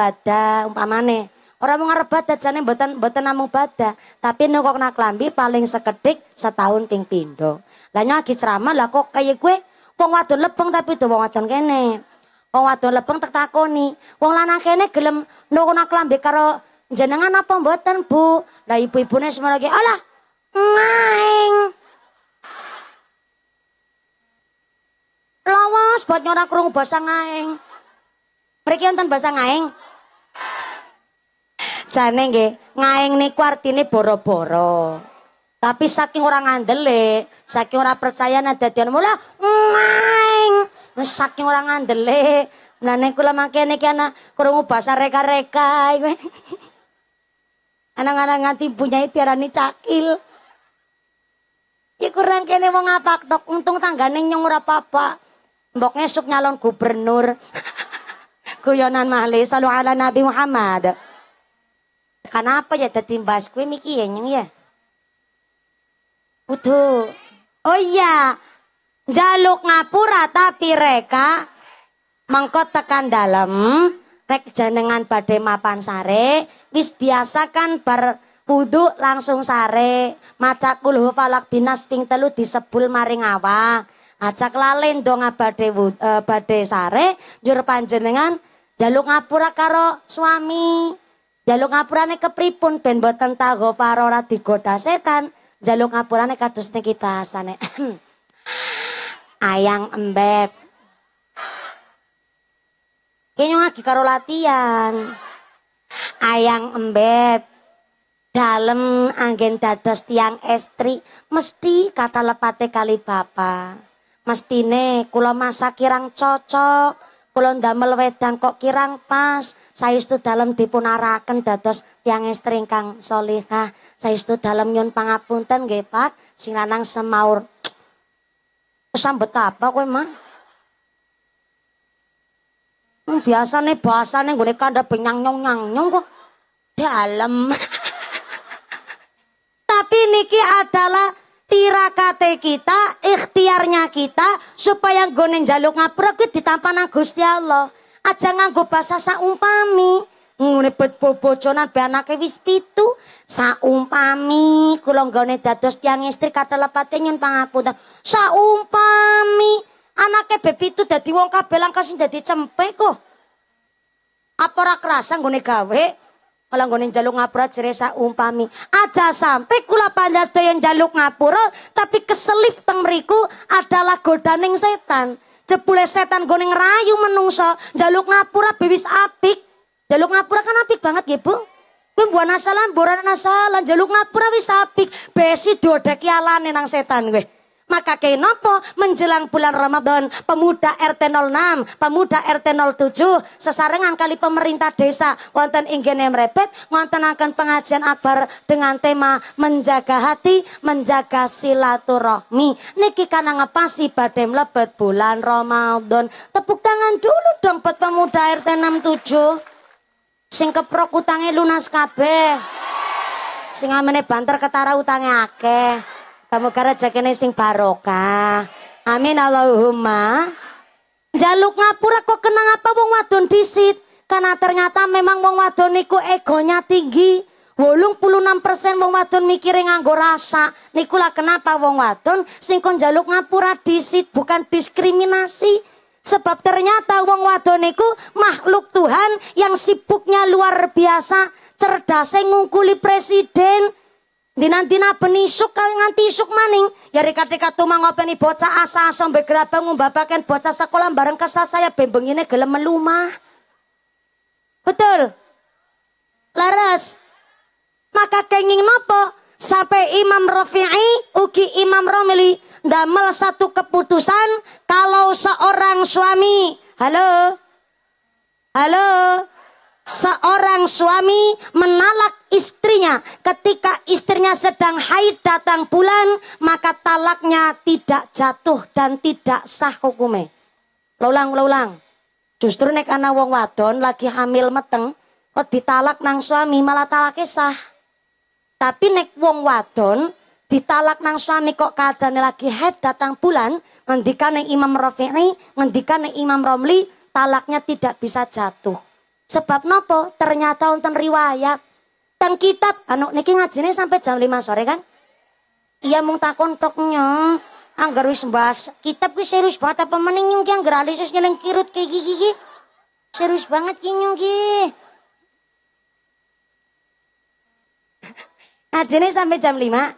umpamane Orang mau ngarebat dajane mboten mboten namung bada, tapi nengkok nak lambi paling sekedik setahun ping pindho. Lah nyagi ceramah lah kok kaya gue wong wadon lepeng tapi do wong wadon kene. Wong wadon lepeng tak takoni, wong lanang kene gelem nengkok nak lambi karo jenengan apa mboten, Bu? Lah ibu-ibune semono ki, "Alah, ngaing." Lawas buat nyorak krungu basa ngaing. mereka nonton basa ngaing. Jane nggih, ngaeng niku artine boro-boro. Tapi saking orang ngandele, saking orang percaya nah dadian mula ngaeng. Saking orang ngandele, mlane kula mangke niki ana krungu basa reka-reka iku. Anak-anak nganti punya diarani cakil. Iku kurang kene wong ngapak dok, untung tangga nyong ora papa. apa Mbok ngesuk nyalon gubernur. Kuyonan mahli, salu ala Nabi Muhammad. Kenapa ya tadi bahas kue miki ya nyeng ya? Kudu. Oh iya. Jaluk ngapura tapi reka mangkot tekan dalam rek jenengan badai mapan sare wis biasa kan bar wudhu langsung sare maca kulhu falak binas ping telu disebul maring awak ajak lalen dong abade uh, eh, sare jur panjenengan jaluk ngapura karo suami Jaluk ngapurane kepripun ben boten taghofar ora digoda setan. Jaluk ngapurane kados niki bahasane. Ayang embeb. Kene lagi karo latihan. Ayang embeb. dalam anggen dados tiang estri mesti kata lepate kali bapak. Mestine kula masak kirang cocok, kula ndamel wedang kok kirang pas saestu dalem dipunaraken dados tiyang kang ingkang saya itu dalam nyun pangapunten nggih Pak sing lanang semaur sambet apa kowe mah hmm, bahasa nih gue nggone ada penyang nyong nyong nyong kok Dalam. tapi niki adalah tirakate kita, ikhtiarnya kita supaya gue jaluk ngapura kuwi ditampan nang Gusti Allah aja nganggo bahasa saumpami. Ngunebut bobojonan be anake wis pitu. Saumpami kula nggone dados tiang istri kadalepate nyun pangapunten. Saumpami anake be pitu dadi wong kabeh langka sing dadi cempe kok. Apa ora krasa nggone gawe? Kala nggone njaluk ngapura jere saumpami. Aja sampai kula pandas yang njaluk ngapura tapi keselip teng mriku adalah godaning setan. Jebule setan gone ngerayu menungso, jaluk ngapura bewis apik. Jaluk ngapura kan apik banget nggih, Bu. Kuwi mbuh nasalan, jaluk ngapura wis apik. Besi diodeki alane nang setan gue maka kenapa menjelang bulan Ramadan pemuda RT 06, pemuda RT 07 sesarengan kali pemerintah desa wonten inggene wonten akan pengajian akbar dengan tema menjaga hati, menjaga silaturahmi. Niki kana ngepasi badhe mlebet bulan Ramadan. Tepuk tangan dulu dong buat pemuda RT 67. Sing keprok utangnya lunas kabeh. Sing amene banter ketara utange akeh. Kamu karena jakene sing paroka, Amin Allahumma. Jaluk ngapura kok kenang apa wong wadon disit. Karena ternyata memang wong wadon niku egonya tinggi. wolung puluh enam persen wong wadon mikirin nganggo rasa. Niku lah kenapa wong wadon sing jaluk ngapura disit bukan diskriminasi. Sebab ternyata wong wadon niku makhluk Tuhan yang sibuknya luar biasa, cerdasnya ngungkuli presiden, nanti dina penisuk kau nganti isuk maning. Ya rekat rika tumang ngopeni bocah asa-asa mbek gerabang ngumbabaken bocah sekolah bareng kesal saya bembeng ini gelem melumah. Betul. Laras. Maka kenging nopo sampai Imam Rafi'i Uki Imam Romili damel satu keputusan kalau seorang suami halo halo Seorang suami menalak istrinya ketika istrinya sedang haid datang bulan, maka talaknya tidak jatuh dan tidak sah hukume. Lulang lulang. Justru nek anak wong wadon lagi hamil meteng, kok ditalak nang suami malah talaknya sah. Tapi nek wong wadon ditalak nang suami kok keadaan lagi haid datang bulan, ngendikan Imam Rafi'i, ngendikan Imam Romli, talaknya tidak bisa jatuh. Sebab nopo ternyata wonten riwayat teng kitab anu niki ngajine sampai jam lima sore kan. Iya mung takon toknya. Angger wis bahas kitab ku serius banget apa meneng nyung ki angger alisus nyeleng kirut ki ki ki. Serius banget ki nyung ki. sampai jam lima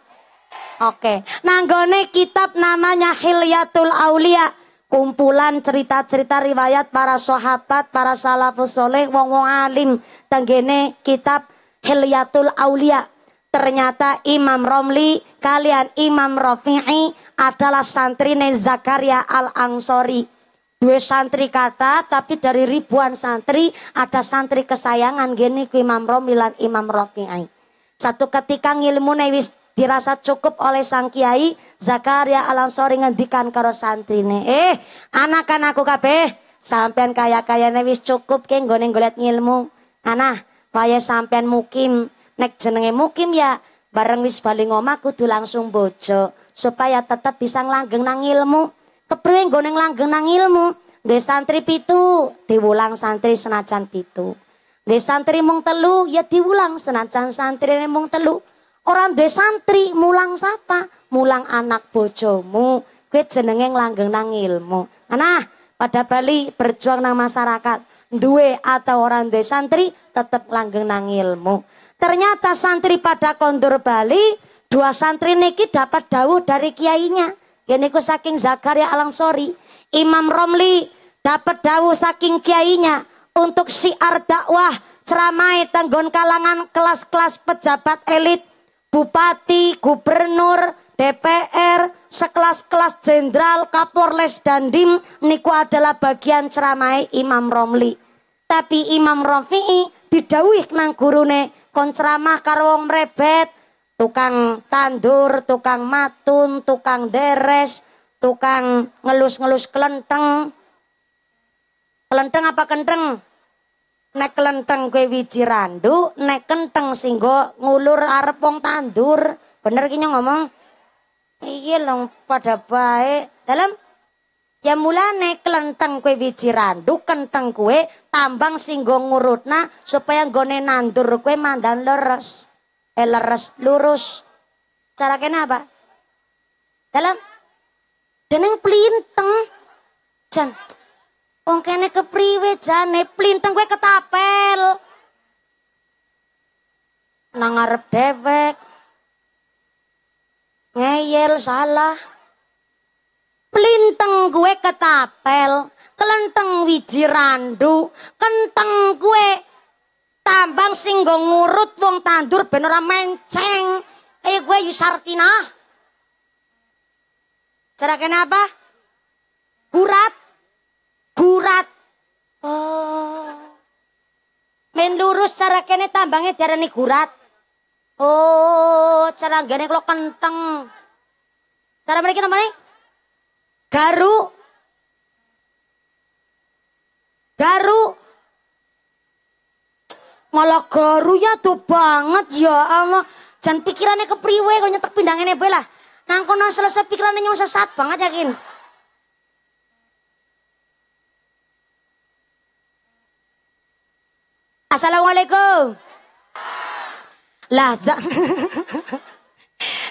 Oke, okay. nanggone kitab namanya Hilyatul Aulia kumpulan cerita-cerita riwayat para sahabat, para salafus soleh, wong-wong alim, tenggene kitab Hilyatul Aulia. Ternyata Imam Romli kalian Imam Rafi'i adalah santri Zakaria Al-Ansori. Dua santri kata, tapi dari ribuan santri ada santri kesayangan gini ku Imam Romli dan Imam Rafi'i. Satu ketika ngilmu wis dirasa cukup oleh sang kiai Zakaria Alansori ngendikan karo santrine eh anak aku kabeh sampean kaya kaya wis cukup ke nggone golek ngilmu anah waya sampean mukim nek jenenge mukim ya bareng wis bali omah kudu langsung bojo supaya tetap bisa langgeng nang ilmu kepriye nggone langgeng nang ilmu Dwi santri pitu diwulang santri senajan pitu desantri santri mung telu ya diwulang senajan santri mung telu Orang duwe santri, mulang sapa? Mulang anak bojomu. Kue jenenge langgeng nang ilmu. Nah, pada Bali berjuang nang masyarakat. Duwe atau orang duwe santri tetap langgeng nang ilmu. Ternyata santri pada kondur Bali, dua santri niki dapat dawuh dari kiainya. Gini niku saking Zakaria Alangsori. Imam Romli dapat dawuh saking kiainya untuk siar dakwah ceramai tanggon kalangan kelas-kelas pejabat elit bupati, gubernur, DPR, sekelas-kelas jenderal, kapolres dan dim, niku adalah bagian ceramai Imam Romli. Tapi Imam Romli didawih nang gurune kon ceramah karo wong mrebet, tukang tandur, tukang matun, tukang deres, tukang ngelus-ngelus kelenteng. Kelenteng apa kenteng? Nek kelenteng kue wiji randu, nek kenteng singgo ngulur arep wong tandur. Bener kini ngomong. Iya long pada baik. Dalam Ya nek kelenteng kue wiji randu, kenteng kue tambang singgo ngurutna supaya gone nandur kue mandan leres. Eh leres, lurus. Cara kena apa? Dalam? Deneng pelinteng. Jan, Wong kene kepriwe jane plinteng gue ketapel. Nang arep dewek. Ngeyel salah. Plinteng gue ketapel, kelenteng wiji randu, kenteng gue tambang sing ngurut wong tandur ben ora menceng. Eh gue Yusartina. Cara kenapa? Burat gurat. Oh. Main lurus cara kene tambangnya diarani gurat. Oh, cara gene kalau kenteng. Cara mereka namanya? Garu. Garu. Malah garu ya tuh banget ya Allah. Jangan pikirannya kepriwe kalau nyetek pindangannya boleh lah. Nang selesai pikirannya nyong sesat banget yakin. Assalamualaikum. Lah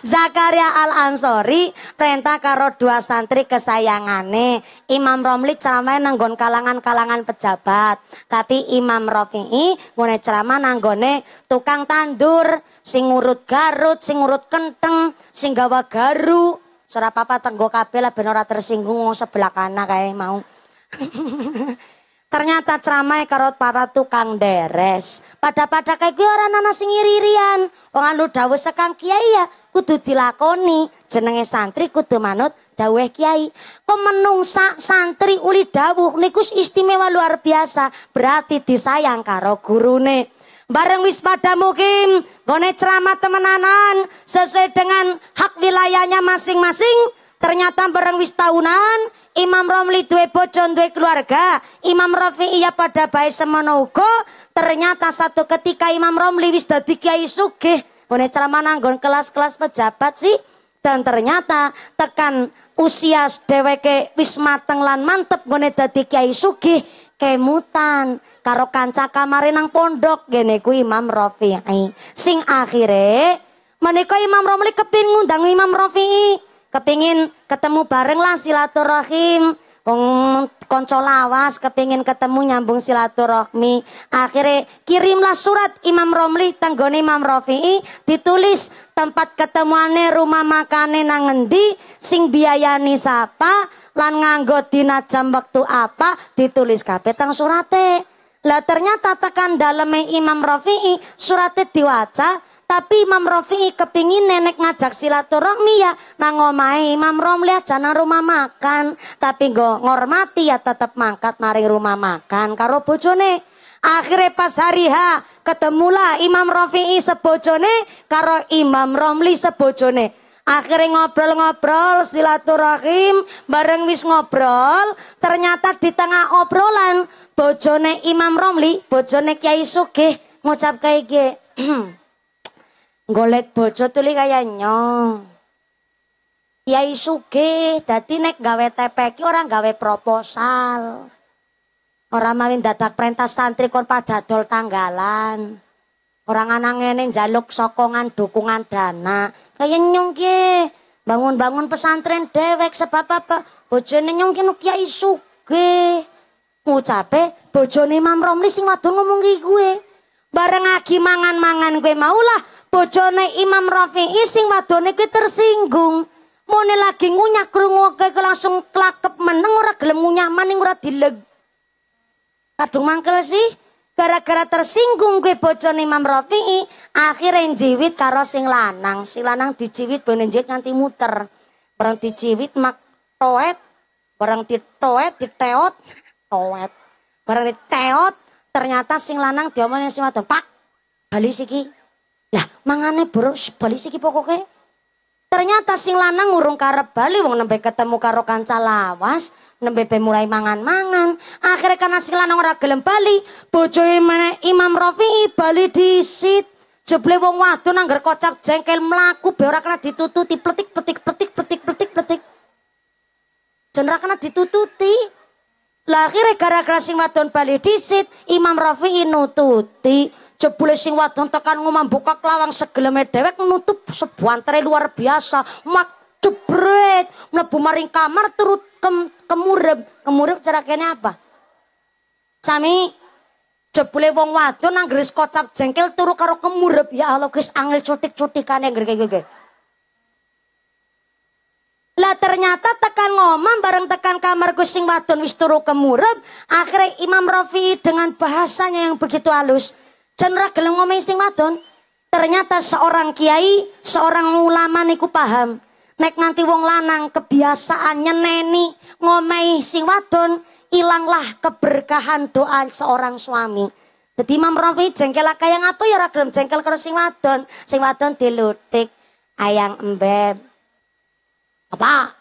Zakaria Al Ansori perintah karo dua santri kesayangane Imam Romli ceramah nanggon kalangan-kalangan pejabat tapi Imam Rafi'i mulai ceramah nanggone tukang tandur singurut garut singurut kenteng singgawa garu serapapa tenggok tenggo kabeh benora tersinggung sebelah kana kayak mau Ternyata ceramah karo para tukang deres. Pada-pada kayak gue orang nana sing irian. lu dawe sekang kiai ya kudu dilakoni. Jenenge santri kudu manut dawe kiai. menungsa santri uli dawuh nikus istimewa luar biasa. Berarti disayang karo gurune. Bareng wis pada mukim, gone ceramah temenanan sesuai dengan hak wilayahnya masing-masing. Ternyata bareng wis tahunan, Imam Romli duwe bojo duwe keluarga, Imam Rafi'i ia ya pada bae semono uga. Ternyata satu ketika Imam Romli wis dadi kiai sugih, ngene ceramah nanggon kelas-kelas pejabat sih. Dan ternyata tekan usia dheweke wis mateng lan mantep ngene dadi kiai sugih, kemutan karo kanca kamare nang pondok ngene ku Imam Rafi'i. Sing akhire menika Imam Romli kepin ngundang Imam Rafi'i kepingin ketemu bareng lah silaturahim Wong konco lawas kepingin ketemu nyambung silaturahmi. Akhirnya kirimlah surat Imam Romli tanggone Imam Rafi'i ditulis tempat ketemuane rumah makane nang endi sing biayani sapa lan nganggo dina jam waktu apa ditulis kabeh tang surate. Lah ternyata tekan daleme Imam Rafi'i surate diwaca tapi Imam Rofi'i kepingin nenek ngajak silaturahmi ya nang Imam Romli aja nang rumah makan. Tapi go ngormati ya tetap mangkat maring rumah makan karo bojone. Akhirnya pas hari ha ketemulah Imam Rofi'i sebojone karo Imam Romli sebojone. Akhirnya ngobrol-ngobrol silaturahim bareng wis ngobrol ternyata di tengah obrolan bojone Imam Romli, bojone Kiai Sugih ngucap kayak golek bojo tuli kaya nyong. Kiai sugih, dadi nek gawe TPK orang gawe proposal. orang mawin dadak perintah santri kon padadol tanggalan. Orang anak ngene jaluk sokongan dukungan dana. Kaya nyong ki bangun-bangun pesantren dewek sebab apa? Bojone nyong ki kiai sugih. Ngucape bojone Imam Romli sing wadon ngomong ki kuwe. Bareng agi mangan-mangan gue maulah bojone Imam Rafi'i sing wadone kuwi tersinggung. Mone lagi ngunyah krungu kowe langsung klakep meneng ora gelem ngunyah maning ora dileg. Kadung mangkel sih gara-gara tersinggung kuwi bojone Imam Rafi'i akhire njiwit karo sing lanang. Si lanang dijiwit ben njiwit nganti muter. Bareng dijiwit mak toet, bareng ditoet, diteot, toet. Bareng diteot ternyata sing lanang diomongin sing wadon, "Pak, bali siki." Lah, mangane burung bali iki pokoke. Ternyata sing lanang urung karep bali wong nembe ketemu karo kanca lawas, nembe mulai mangan-mangan. Akhirnya karena sing lanang ora gelem bali, bojoe Imam Rafi'i bali disit. Jeble wong wadon anggar kocap jengkel mlaku be ora kena ditututi petik petik petik petik petik petik. Jen ora kena ditututi. Lah akhirnya gara-gara sing wadon bali disit, Imam Rafi'i nututi. Jebule sing wadon tekan buka kelawang segeleme menutup sebuah antre luar biasa. Mak jebret mlebu maring kamar turut kem, kemurem Kemurep cara kene apa? Sami jebule wong wadon anggris kocap jengkel turu karo kemurem Ya Allah guys angel cutik-cutikane ngger kene. Lah ternyata tekan ngomong bareng tekan kamar kucing wadon wis turu kemurep. Akhirnya Imam Rafi dengan bahasanya yang begitu halus. Cenra gelem ngomong sing wadon. Ternyata seorang kiai, seorang ulama niku paham. Nek nganti wong lanang kebiasaan nyeneni ngomai si wadon, ilanglah keberkahan doa seorang suami. Jadi Imam Rafi jengkel kayak ngapa ya ragam jengkel karo sing wadon. Sing wadon dilutik ayang embeb. Apa?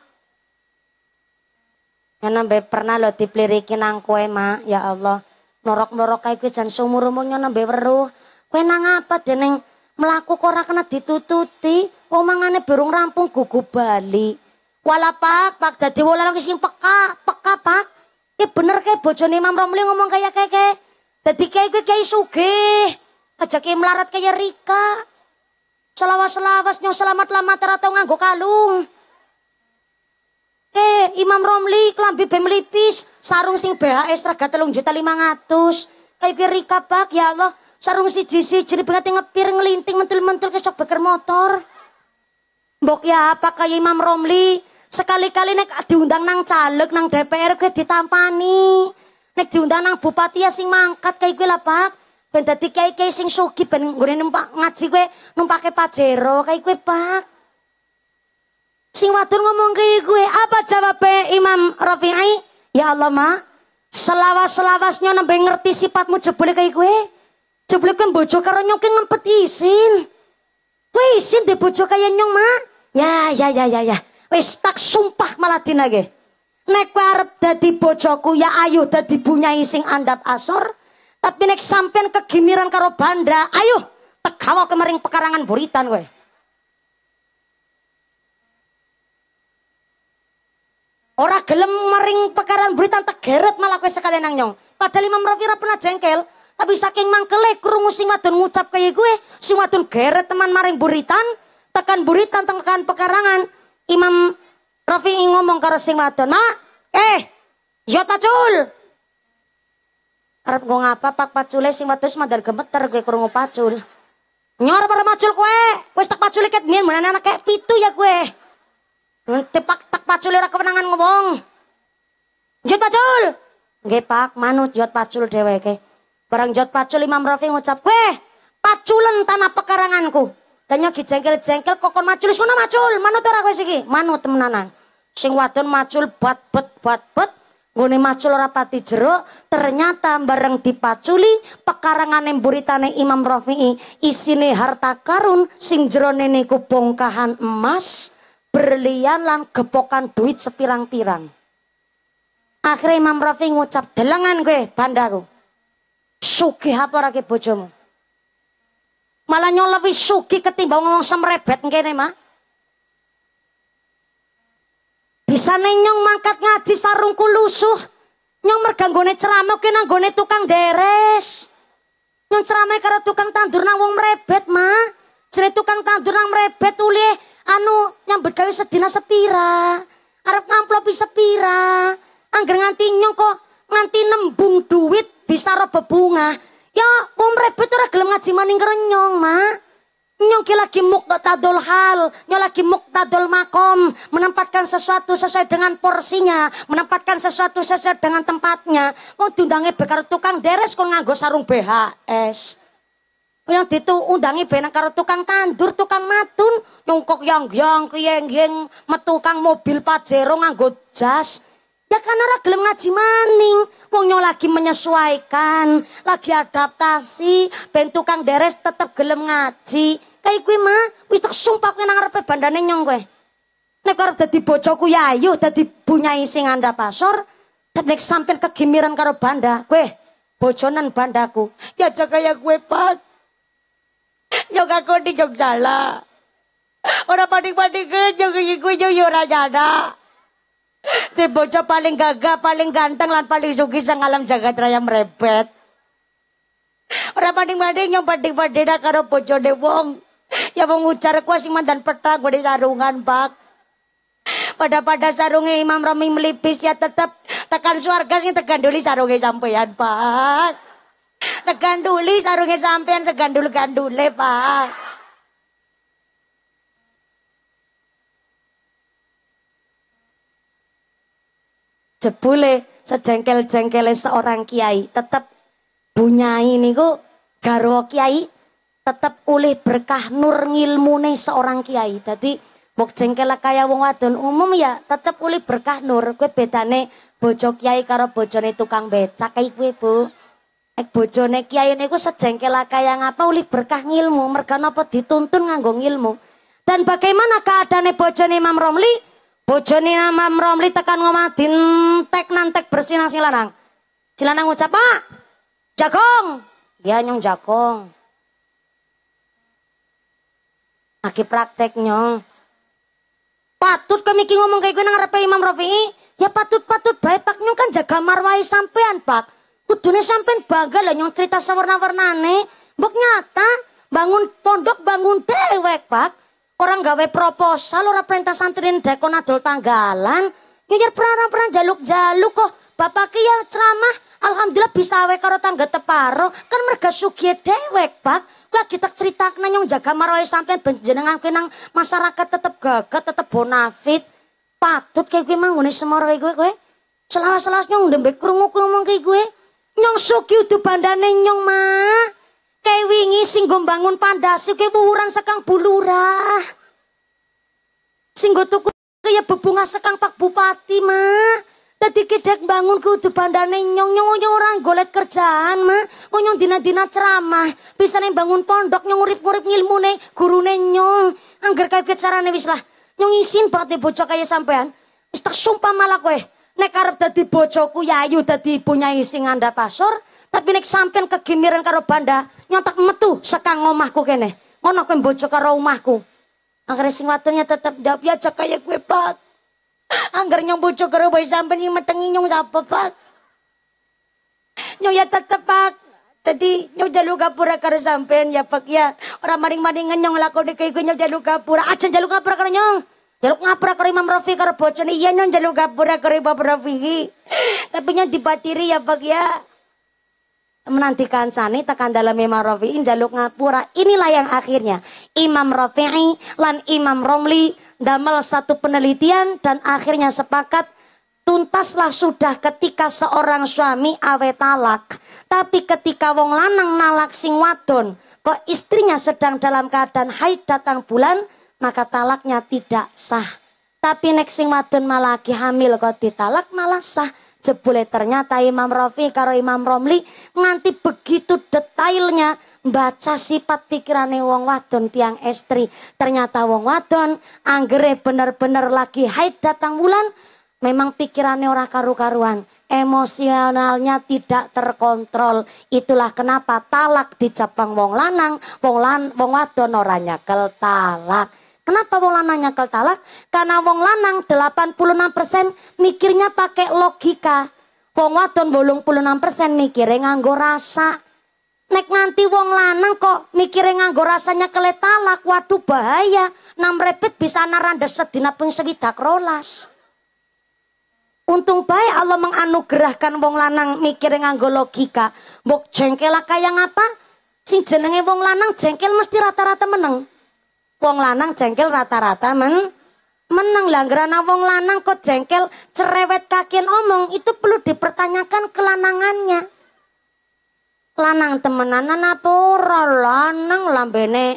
Yang embeb pernah lo dipelirikin nang kue ya Allah norok-norok kayak gue, jan seumur umurnya nembe weruh. Kowe nang apa dening melaku kok kena ditututi, Omongannya mangane burung rampung kuku bali. Wala pak, pak dadi wala sing peka, peka pak. Iya bener ke bojone Imam Romli ngomong kaya kayak. Dadi kayak gue kayak sugih. Aja kayak melarat kaya Rika. Selawas-selawas nyong selamat lamat rata nganggo kalung. Eh, Imam Romli kelambi bem lipis sarung sing BHS rega 3 juta ratus Kayak rika pak ya Allah, sarung si siji jadi banget ngepir ngelinting mentul-mentul kecok beker motor. Mbok ya apa kayak Imam Romli, sekali-kali nek diundang nang caleg nang DPR gue ditampani. Nek diundang nang bupati ya sing mangkat kayak gue lah pak. Ben dadi kayak kiai sing sugi ben nggone numpak ngaji kowe numpake pajero kayak gue pak. Sing wadon ngomong ke gue apa jawabnya Imam Rafi'i? Ya Allah ma, selawas-selawasnya nembe ngerti sifatmu jebule ke gue. Jebule kan bojo karo nyong ngempet isin. Gue isin di bojo kaya nyong ma. Ya ya ya ya ya. Wis tak sumpah malah dinage. Nek arep dadi bojoku ya ayo dadi punya sing andat asor. Tapi nek sampean kegimiran karo banda, ayo tegawa kemarin pekarangan buritan gue. Orang gelem mering pekaran berita tegeret malah kue sekalian nang nyong. Padahal Imam Rafi pernah jengkel, tapi saking mangkele kurung sing wadon ngucap kaya gue, sing wadon geret teman maring buritan, tekan buritan tekan pekarangan. Imam Rafi ngomong karo sing wadon, Ma, eh, yo iya pacul." Arep gue ngapa pak pacule sing wadus mandar gemeter gue kurung pacul. Nyor para pacul kue. Kue tak pacul iket mien mana anak kayak pitu ya gue. Eh, Tepak tak pacul ora kewenangan ngomong. Jod pacul. Nggih Pak, manut jod pacul dheweke. Barang jod pacul Imam Rafi ngucap, "Kowe paculen tanah pekaranganku." Kanya ki jengkel kokon macul ngono macul. Manut ora kowe siki? Manut temenanan. Sing wadon macul bat-bet bat-bet Gone macul ora pati jero, ternyata bareng dipaculi pekarangane buritane Imam Rafi'i isine harta karun sing jerone niku bongkahan emas berlian lan gepokan duit sepirang-pirang. Akhirnya Imam Rafi ngucap, delengan gue bandaku. Sugih apa lagi bojomu? Malah nyong lebih ketimbang ngomong semrebet ngene mah. Bisa nenyong mangkat ngaji sarungku lusuh. Nyong merganggone ceramah ke nanggone tukang deres. Nyong ceramah karo tukang tandur nang wong merebet mah. Jadi tukang tandur nang merebet anu yang berkali sedina sepira. Arep ngamplopi sepira. Angger nganti nyong kok nganti nembung duit bisa roh bebunga Ya wong merebet ora gelem ngaji maning karo nyong, ma Nyong ki lagi muktadul hal, nyong lagi muktadul makom, menempatkan sesuatu sesuai dengan porsinya, menempatkan sesuatu sesuai dengan tempatnya. Wong dundange bekar tukang deres kon nganggo sarung BHS yang ditu undangi benang karo tukang tandur, tukang matun, nyongkok yang-yang kieng yeng metukang mobil pajero nganggo jas. Ya kan ora gelem ngaji maning, wong lagi menyesuaikan, lagi adaptasi, ben tukang deres tetep gelem ngaji. Kayak kuwi mah wis tak sumpah kuwi nang ngarepe bandane nyong kowe. Nek arep dadi bojoku ya ayo iya, dadi bunyai sing anda pasor, nek sampean kegimiran karo banda, kowe bojonan bandaku. Ya jaga ya kowe pak. Jog aku di Jogjala. Orang panik-panikan yang iku yo ya ora jana. Di bocah paling gagah, paling ganteng, lan paling suki sang alam jagat raya merepet. Orang banding-banding yang banding-banding dah karo bocah de wong. Ya wong ujar kuwi petang gue di sarungan, Pak. Pada pada sarungnya Imam Romi melipis ya tetap tekan suarga sing duli sarungnya sampeyan, Pak. Teganduli sarungnya sampean segandul-gandule, Pak. Jebule sejengkel jengkel seorang kiai tetap bunyai niku garwo kiai tetap oleh berkah nur ngilmune seorang kiai. Tadi Mok jengkel kaya wong wadon umum ya tetep uli berkah nur. Kue bedane bojo kiai karo bojone tukang becak kue Bu. Nek bojone kiai niku sejengkel kaya ngapa uli berkah ngilmu, merga napa dituntun nganggo ngilmu. Dan bagaimana keadaannya bojone Imam Romli? Bojone Imam Romli tekan ngomah dintek nantek bersinang silanang. Silanang ngucap, "Pak, jagong." ya nyong jagong. Aki praktek nyong. Patut kami ki ngomong kayak gue nang Imam Rafi'i. Ya patut-patut baik pak nyong kan jaga marwai sampean pak. Kudune sampean bangga lah nyong cerita sewarna warnane Mbok nyata bangun pondok bangun dewek, Pak. Orang gawe proposal, orang perintah santriin dekon adol tanggalan. Nyer peran-peran jaluk-jaluk kok. Bapak yang ceramah, alhamdulillah bisa awe karo tangga teparo. Kan merga suki e dewek, Pak. gua kita cerita nyong jaga maroe sampean benjenengan kenang masyarakat tetep gagah, tetep bonafit. Patut kayak gue manggune semoro kayak gue, gue. Selawas-selawas nyong dembek krumu krumu gue, gue. Nyong Suki udah bandane nyong ma. Kayak wingi sing bangun pandasi kayak wuran sekang bulurah. Sing tuku kayak ya bebunga sekang pak bupati ma. Tadi kedek bangun kudu bandane nyong nyong nyong orang golet kerjaan ma. Nyong dina dina ceramah. Bisa nih bangun pondok nyong urip urip ngilmu nih guru neng nyong. Angger kayak nih wis lah. Nyong isin banget nih ya bocah kayak sampean. Wis sumpah malah Nek arep dadi bojoku yayu dadi punya sing anda pasor, tapi nek sampean kegimiran karo banda, nyontak metu sekang omahku kene. Ngono kowe bojo karo omahku. Angger sing waturnya tetep jawab ya cek kaya kowe, Pak. Angger nyong bojo karo bayi sampean iki metengi nyong sapa, Pak? Nyong ya tetep, Pak. Tadi nyong jalu gapura karo sampean ya pak ya. Orang maring-maringan nyong lakon di kayu nyo jalu gapura. Acan jalu gapura karo nyong. Jaluk ngapra karo Imam Rafi karo bojone iya nyan jaluk ngapra karo Imam Rafi. Tapi nyan dibatiri ya bag ya. Menanti sani tekan dalam Imam Rafi'i jaluk ngapura. Inilah yang akhirnya Imam Rafi'i lan Imam Romli damel satu penelitian dan akhirnya sepakat tuntaslah sudah ketika seorang suami awe talak tapi ketika wong lanang nalak sing wadon kok istrinya sedang dalam keadaan haid datang bulan maka talaknya tidak sah. Tapi nek wadon malah lagi hamil kok ditalak malah sah. Jebule ternyata Imam Rafi karo Imam Romli nganti begitu detailnya baca sifat pikirane wong wadon tiang estri. Ternyata wong wadon anggere bener-bener lagi haid datang bulan memang pikirannya ora karu-karuan. Emosionalnya tidak terkontrol. Itulah kenapa talak di wong lanang, wong, lan, wong wadon orangnya kel talak. Kenapa wong lanang nyakel talak? Karena wong lanang 86% mikirnya pakai logika. Wong wadon 86% mikirnya nganggo rasa. Nek nganti wong lanang kok mikirnya nganggo rasanya kele talak, waduh bahaya. Nam repit bisa narandeset sedina ping sewidak rolas. Untung baik Allah menganugerahkan wong lanang mikirnya nganggo logika. Mbok jengkelah kaya ngapa? Sing jenenge wong lanang jengkel mesti rata-rata meneng wong lanang jengkel rata-rata men menang langgeran wong lanang kok jengkel cerewet kakin omong itu perlu dipertanyakan kelanangannya lanang temenan apa ora lanang lambene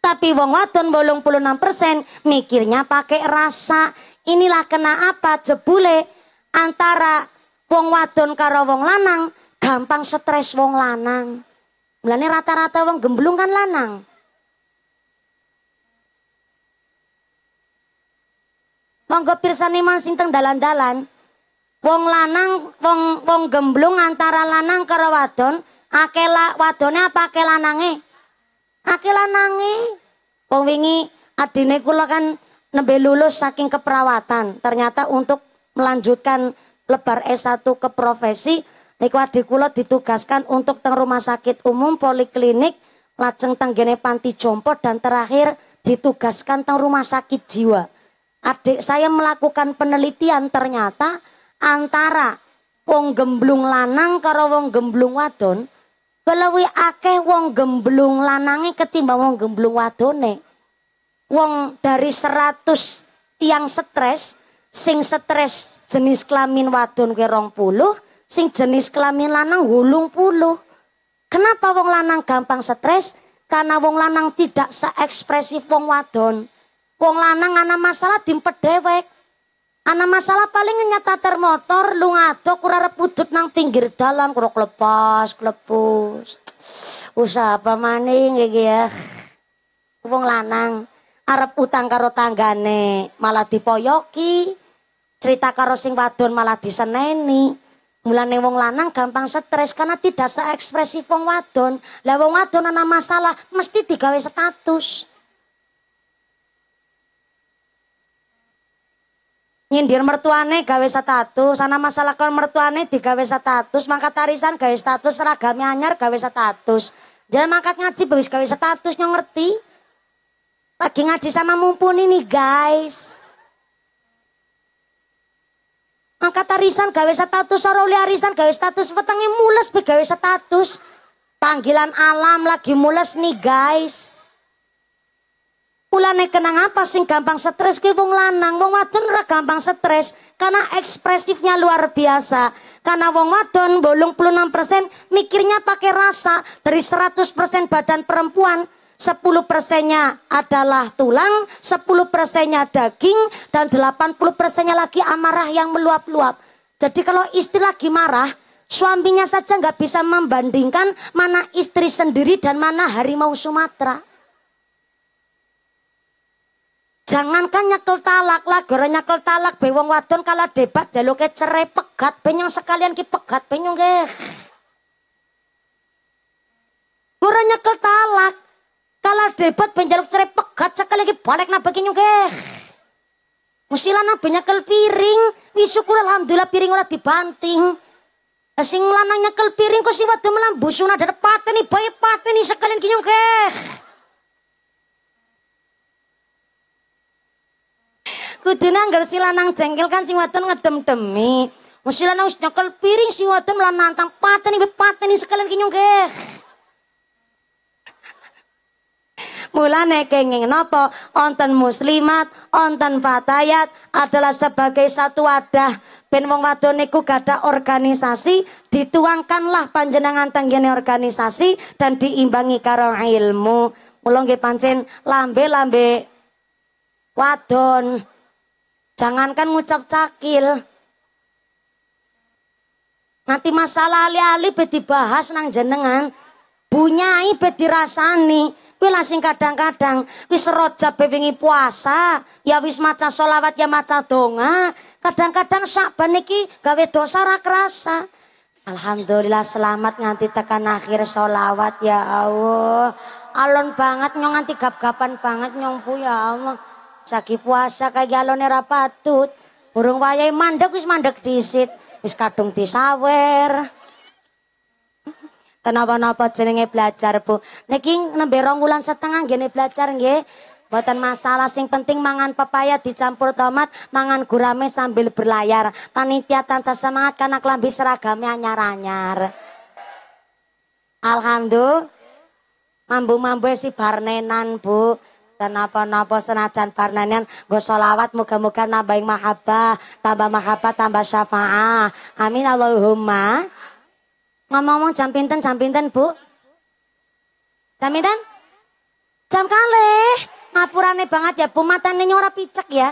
tapi wong wadon persen mikirnya pakai rasa inilah kena apa jebule antara wong wadon karo wong lanang gampang stres wong lanang Mulane rata-rata wong gemblung kan lanang. Monggo pirsani man sing teng dalan-dalan. Wong lanang, wong wong gemblung antara lanang karo wadon, la, wadone apa ake lanange? Ake lanange. Wong wingi adine kula kan nembe lulus saking keperawatan. Ternyata untuk melanjutkan lebar S1 ke profesi Niku adik kula ditugaskan untuk teng rumah sakit umum poliklinik lajeng tenggene panti jompo dan terakhir ditugaskan teng rumah sakit jiwa. Adik saya melakukan penelitian ternyata antara wong gemblung lanang karo wong gemblung wadon kelewi akeh wong gemblung lanange ketimbang wong gemblung wadone. Wong dari 100 tiang stres sing stres jenis kelamin wadon kuwi 20 sing jenis kelamin lanang wulung puluh. Kenapa wong lanang gampang stres? Karena wong lanang tidak seekspresif wong wadon. Wong lanang ana masalah dimpet dewek. Ana masalah paling nyata termotor lu ngadok kurang repudut nang pinggir dalam kurang kelepas, kelepus. Usaha apa maning iki ya. Wong lanang arep utang karo tanggane malah dipoyoki. Cerita karo sing wadon malah diseneni. Mulane wong lanang gampang stres karena tidak seekspresif wong wadon. Lah wong wadon ana masalah mesti digawe status. Nyindir mertuane gawe status, ana masalah kon mertuane digawe status, mangkat tarisan gawe status, seragam anyar gawe status. Jangan mangkat ngaji wis gawe status nyong ngerti. Lagi ngaji sama mumpuni nih guys. Angkat arisan gawe status ora oleh arisan gawe status petenge mules be gawe status. Panggilan alam lagi mules nih guys. Mulane kenang apa sing gampang stres kuwi wong lanang, wong wadon ora gampang stres karena ekspresifnya luar biasa. Karena wong wadon 86% mikirnya pakai rasa dari 100% badan perempuan 10 persennya adalah tulang, 10 persennya daging, dan 80 persennya lagi amarah yang meluap-luap. Jadi kalau istri lagi marah, suaminya saja nggak bisa membandingkan mana istri sendiri dan mana harimau Sumatera. Jangankan nyekel talak lah, gara nyekel talak, bewong wadon kalah debat jaluke cerai pegat, penyong sekalian ki pegat, penyong ke. Eh. Gara nyekel talak, kalau debat penjaluk cerai pegat sekali lagi balik na bagi nyugeh. Musila banyak nyekel piring. Wisukur alhamdulillah piring orang dibanting. Sing lananya kel piring kok si wadu melambu sunah dari pateni bayi pateni sekalian kinyugeh. Kudune anggar si lanang jengkel kan sing wadon ngedem-demi. Musila nang nyekel piring si wadon lan nantang pateni bayi pateni sekalian keh. Mulane kenging nopo onten muslimat, onten fatayat adalah sebagai satu wadah ben wong wadon niku gada organisasi dituangkanlah panjenengan tenggene organisasi dan diimbangi karo ilmu. Mula nggih pancen lambe-lambe wadon. Jangankan ngucap cakil. Nanti masalah ali-ali be dibahas nang jenengan. Bunyai be dirasani. Kuwi lah sing kadang-kadang wis roja wingi puasa, ya wis maca solawat ya maca donga, kadang-kadang sakban iki gawe dosa ra kerasa. Alhamdulillah selamat nganti tekan akhir solawat ya Allah. Alon banget nyong nganti gap-gapan banget nyong bu ya Allah. Sagi puasa kayak alon rapatut. Burung wayai mandek wis mandek disit, wis kadung disawer tenapa napa jenenge belajar, Bu. Niki nembe rong wulan setengah gini belajar nggih. Buatan masalah sing penting mangan pepaya dicampur tomat, mangan gurame sambil berlayar. Panitia tanca semangat karena kelambi seragamnya anyar-anyar. Alhamdulillah. Mambu-mambu si barnenan, Bu. Dan apa senajan barnenan, gue solawat moga-moga nambahin mahabbah, tambah mahabbah, tambah syafa'ah. Amin Allahumma. Ngomong-ngomong jam pinten, jam pinten bu? Jam pinten? Jam kali Ngapurane banget ya bu, matane nyora picek ya.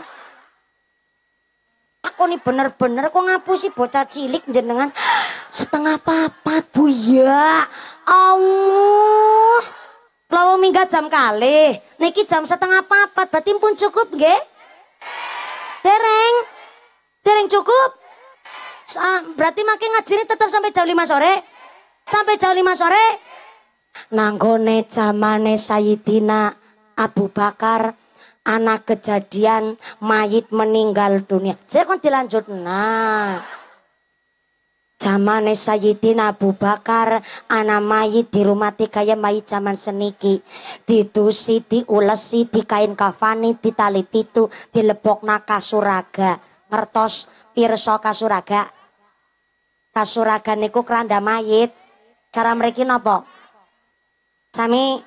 Aku nih bener-bener kok ngapusi bocah cilik jenengan setengah papat bu ya. Allah. Lawa minggat jam kali, niki jam setengah papat, berarti pun cukup gak Dereng. Dereng cukup? berarti makin ini tetap sampai jam 5 sore? Sampai jam 5 sore? Nanggone zamane Sayyidina Abu Bakar anak kejadian mayit meninggal dunia. Saya kon dilanjut nah. Zaman Sayyidina Abu Bakar anak mayit di rumah ya mayit zaman seniki ditusi diulesi di kain kafani di tali pitu naka suraga mertos pirsa kasuraga. Kasuraga niku keranda mayit. Cara mereka nopo? Sami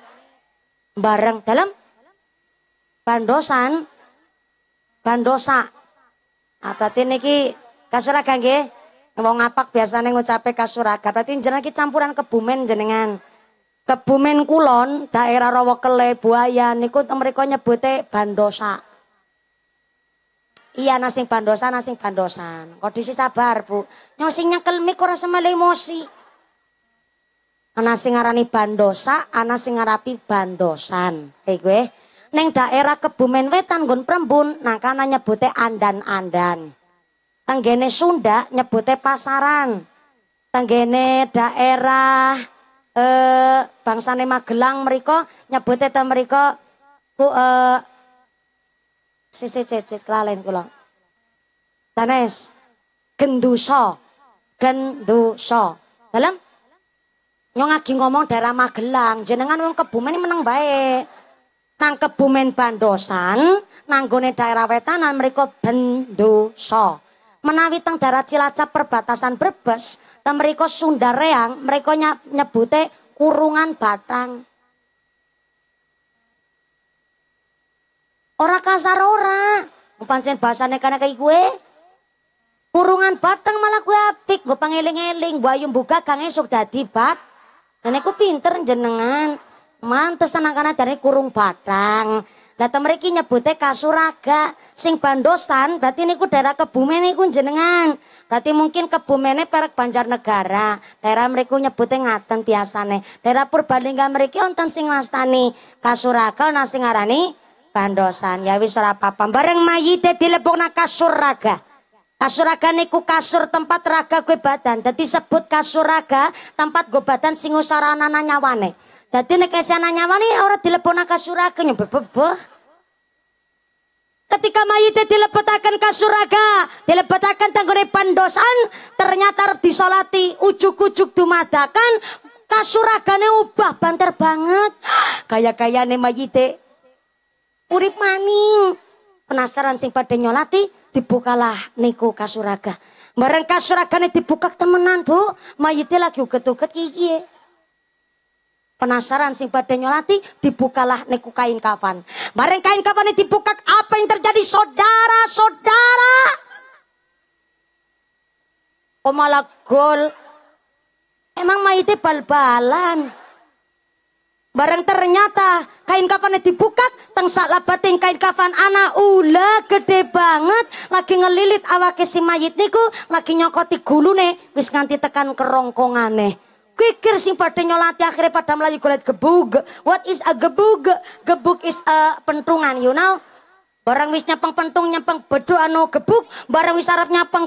bareng dalam bandosan bandosa. Nah, berarti niki kasuraga nge Wong ngapak biasanya ngucape kasuraga. Berarti jenengan campuran kebumen jenengan. Kebumen kulon daerah Rawakele Buaya niku mereka nyebute bandosa. Iya nasing bandosan, nasing bandosan. Kondisi sabar bu. Nyosing nyekel mik ora semele emosi. Ana sing ngarani bandosa, ana sing ngarapi bandosan. Hei gue. Neng daerah Kebumen Wetan Gun Prembun, nang kana nyebute andan-andan. Tenggene Sunda nyebute pasaran. Tenggene daerah eh bangsane Magelang mereka nyebute tem mereka ku eh, sisi cecek lalen kula. Sanes gendusa. Gendusa. Dalam Nyong lagi ngomong daerah Magelang, jenengan wong Kebumen ini menang baik. Nang Kebumen Bandosan, nanggone daerah wetanan mereka bendoso. Menawi teng daerah Cilacap perbatasan Brebes, teng mereka Sundareang, mereka nyebute kurungan batang. Ora kasar ora. Pancen bahasane kana kaya gue. Eh. Kurungan bateng malah gue apik, gue pangeling-eling, gue ayum buka kang esok dadi bak. Nenekku pinter jenengan. Mantes anak-anak dari kurung batang. Lah mereka nyebutnya kasuraga sing bandosan berarti niku daerah Kebumen niku jenengan. Berarti mungkin perak panjar negara, Daerah mereka nyebutnya ngaten biasane. Daerah Purbalingga mereka wonten sing ngastani kasuraga nasi ngarani bandosan ya wis ora apa-apa bareng mayite dilebokna kasur raga Kasur raga niku kasur tempat raga gue badan. dadi sebut kasur raga tempat gue badan singu ana nyawane. dadi nek ana nyawane ora dilebokna kasur raga nyebebeh Ketika mayit dilebetakan ke suraga, dilebetakan tanggone pandosan, ternyata harus disolati, ujuk-ujuk dumadakan, kasuragane ubah banter banget. kayak kayak nih mayite urip maning. Penasaran sing pada nyolati dibukalah niku kasuraga. Bareng kasuragane dibuka temenan, Bu. Mayite lagi uget-uget iki Penasaran sing pada nyolati dibukalah niku kain kafan. Bareng kain kafan dibuka apa yang terjadi saudara-saudara? Kok gol? Emang mayite bal-balan. Barang ternyata kain kafannya dibuka, tang bating kain kafan anak ula gede banget, lagi ngelilit awake si mayit niku, lagi nyokoti gulune, wis nganti tekan kerongkongane. Kikir sing pada nyolati akhirnya pada melayu kulit gebug. What is a gebug? Gebug is a pentungan, you know? Barang wis nyapang pentung nyapang bedu anu gebug, barang wis arep nyapang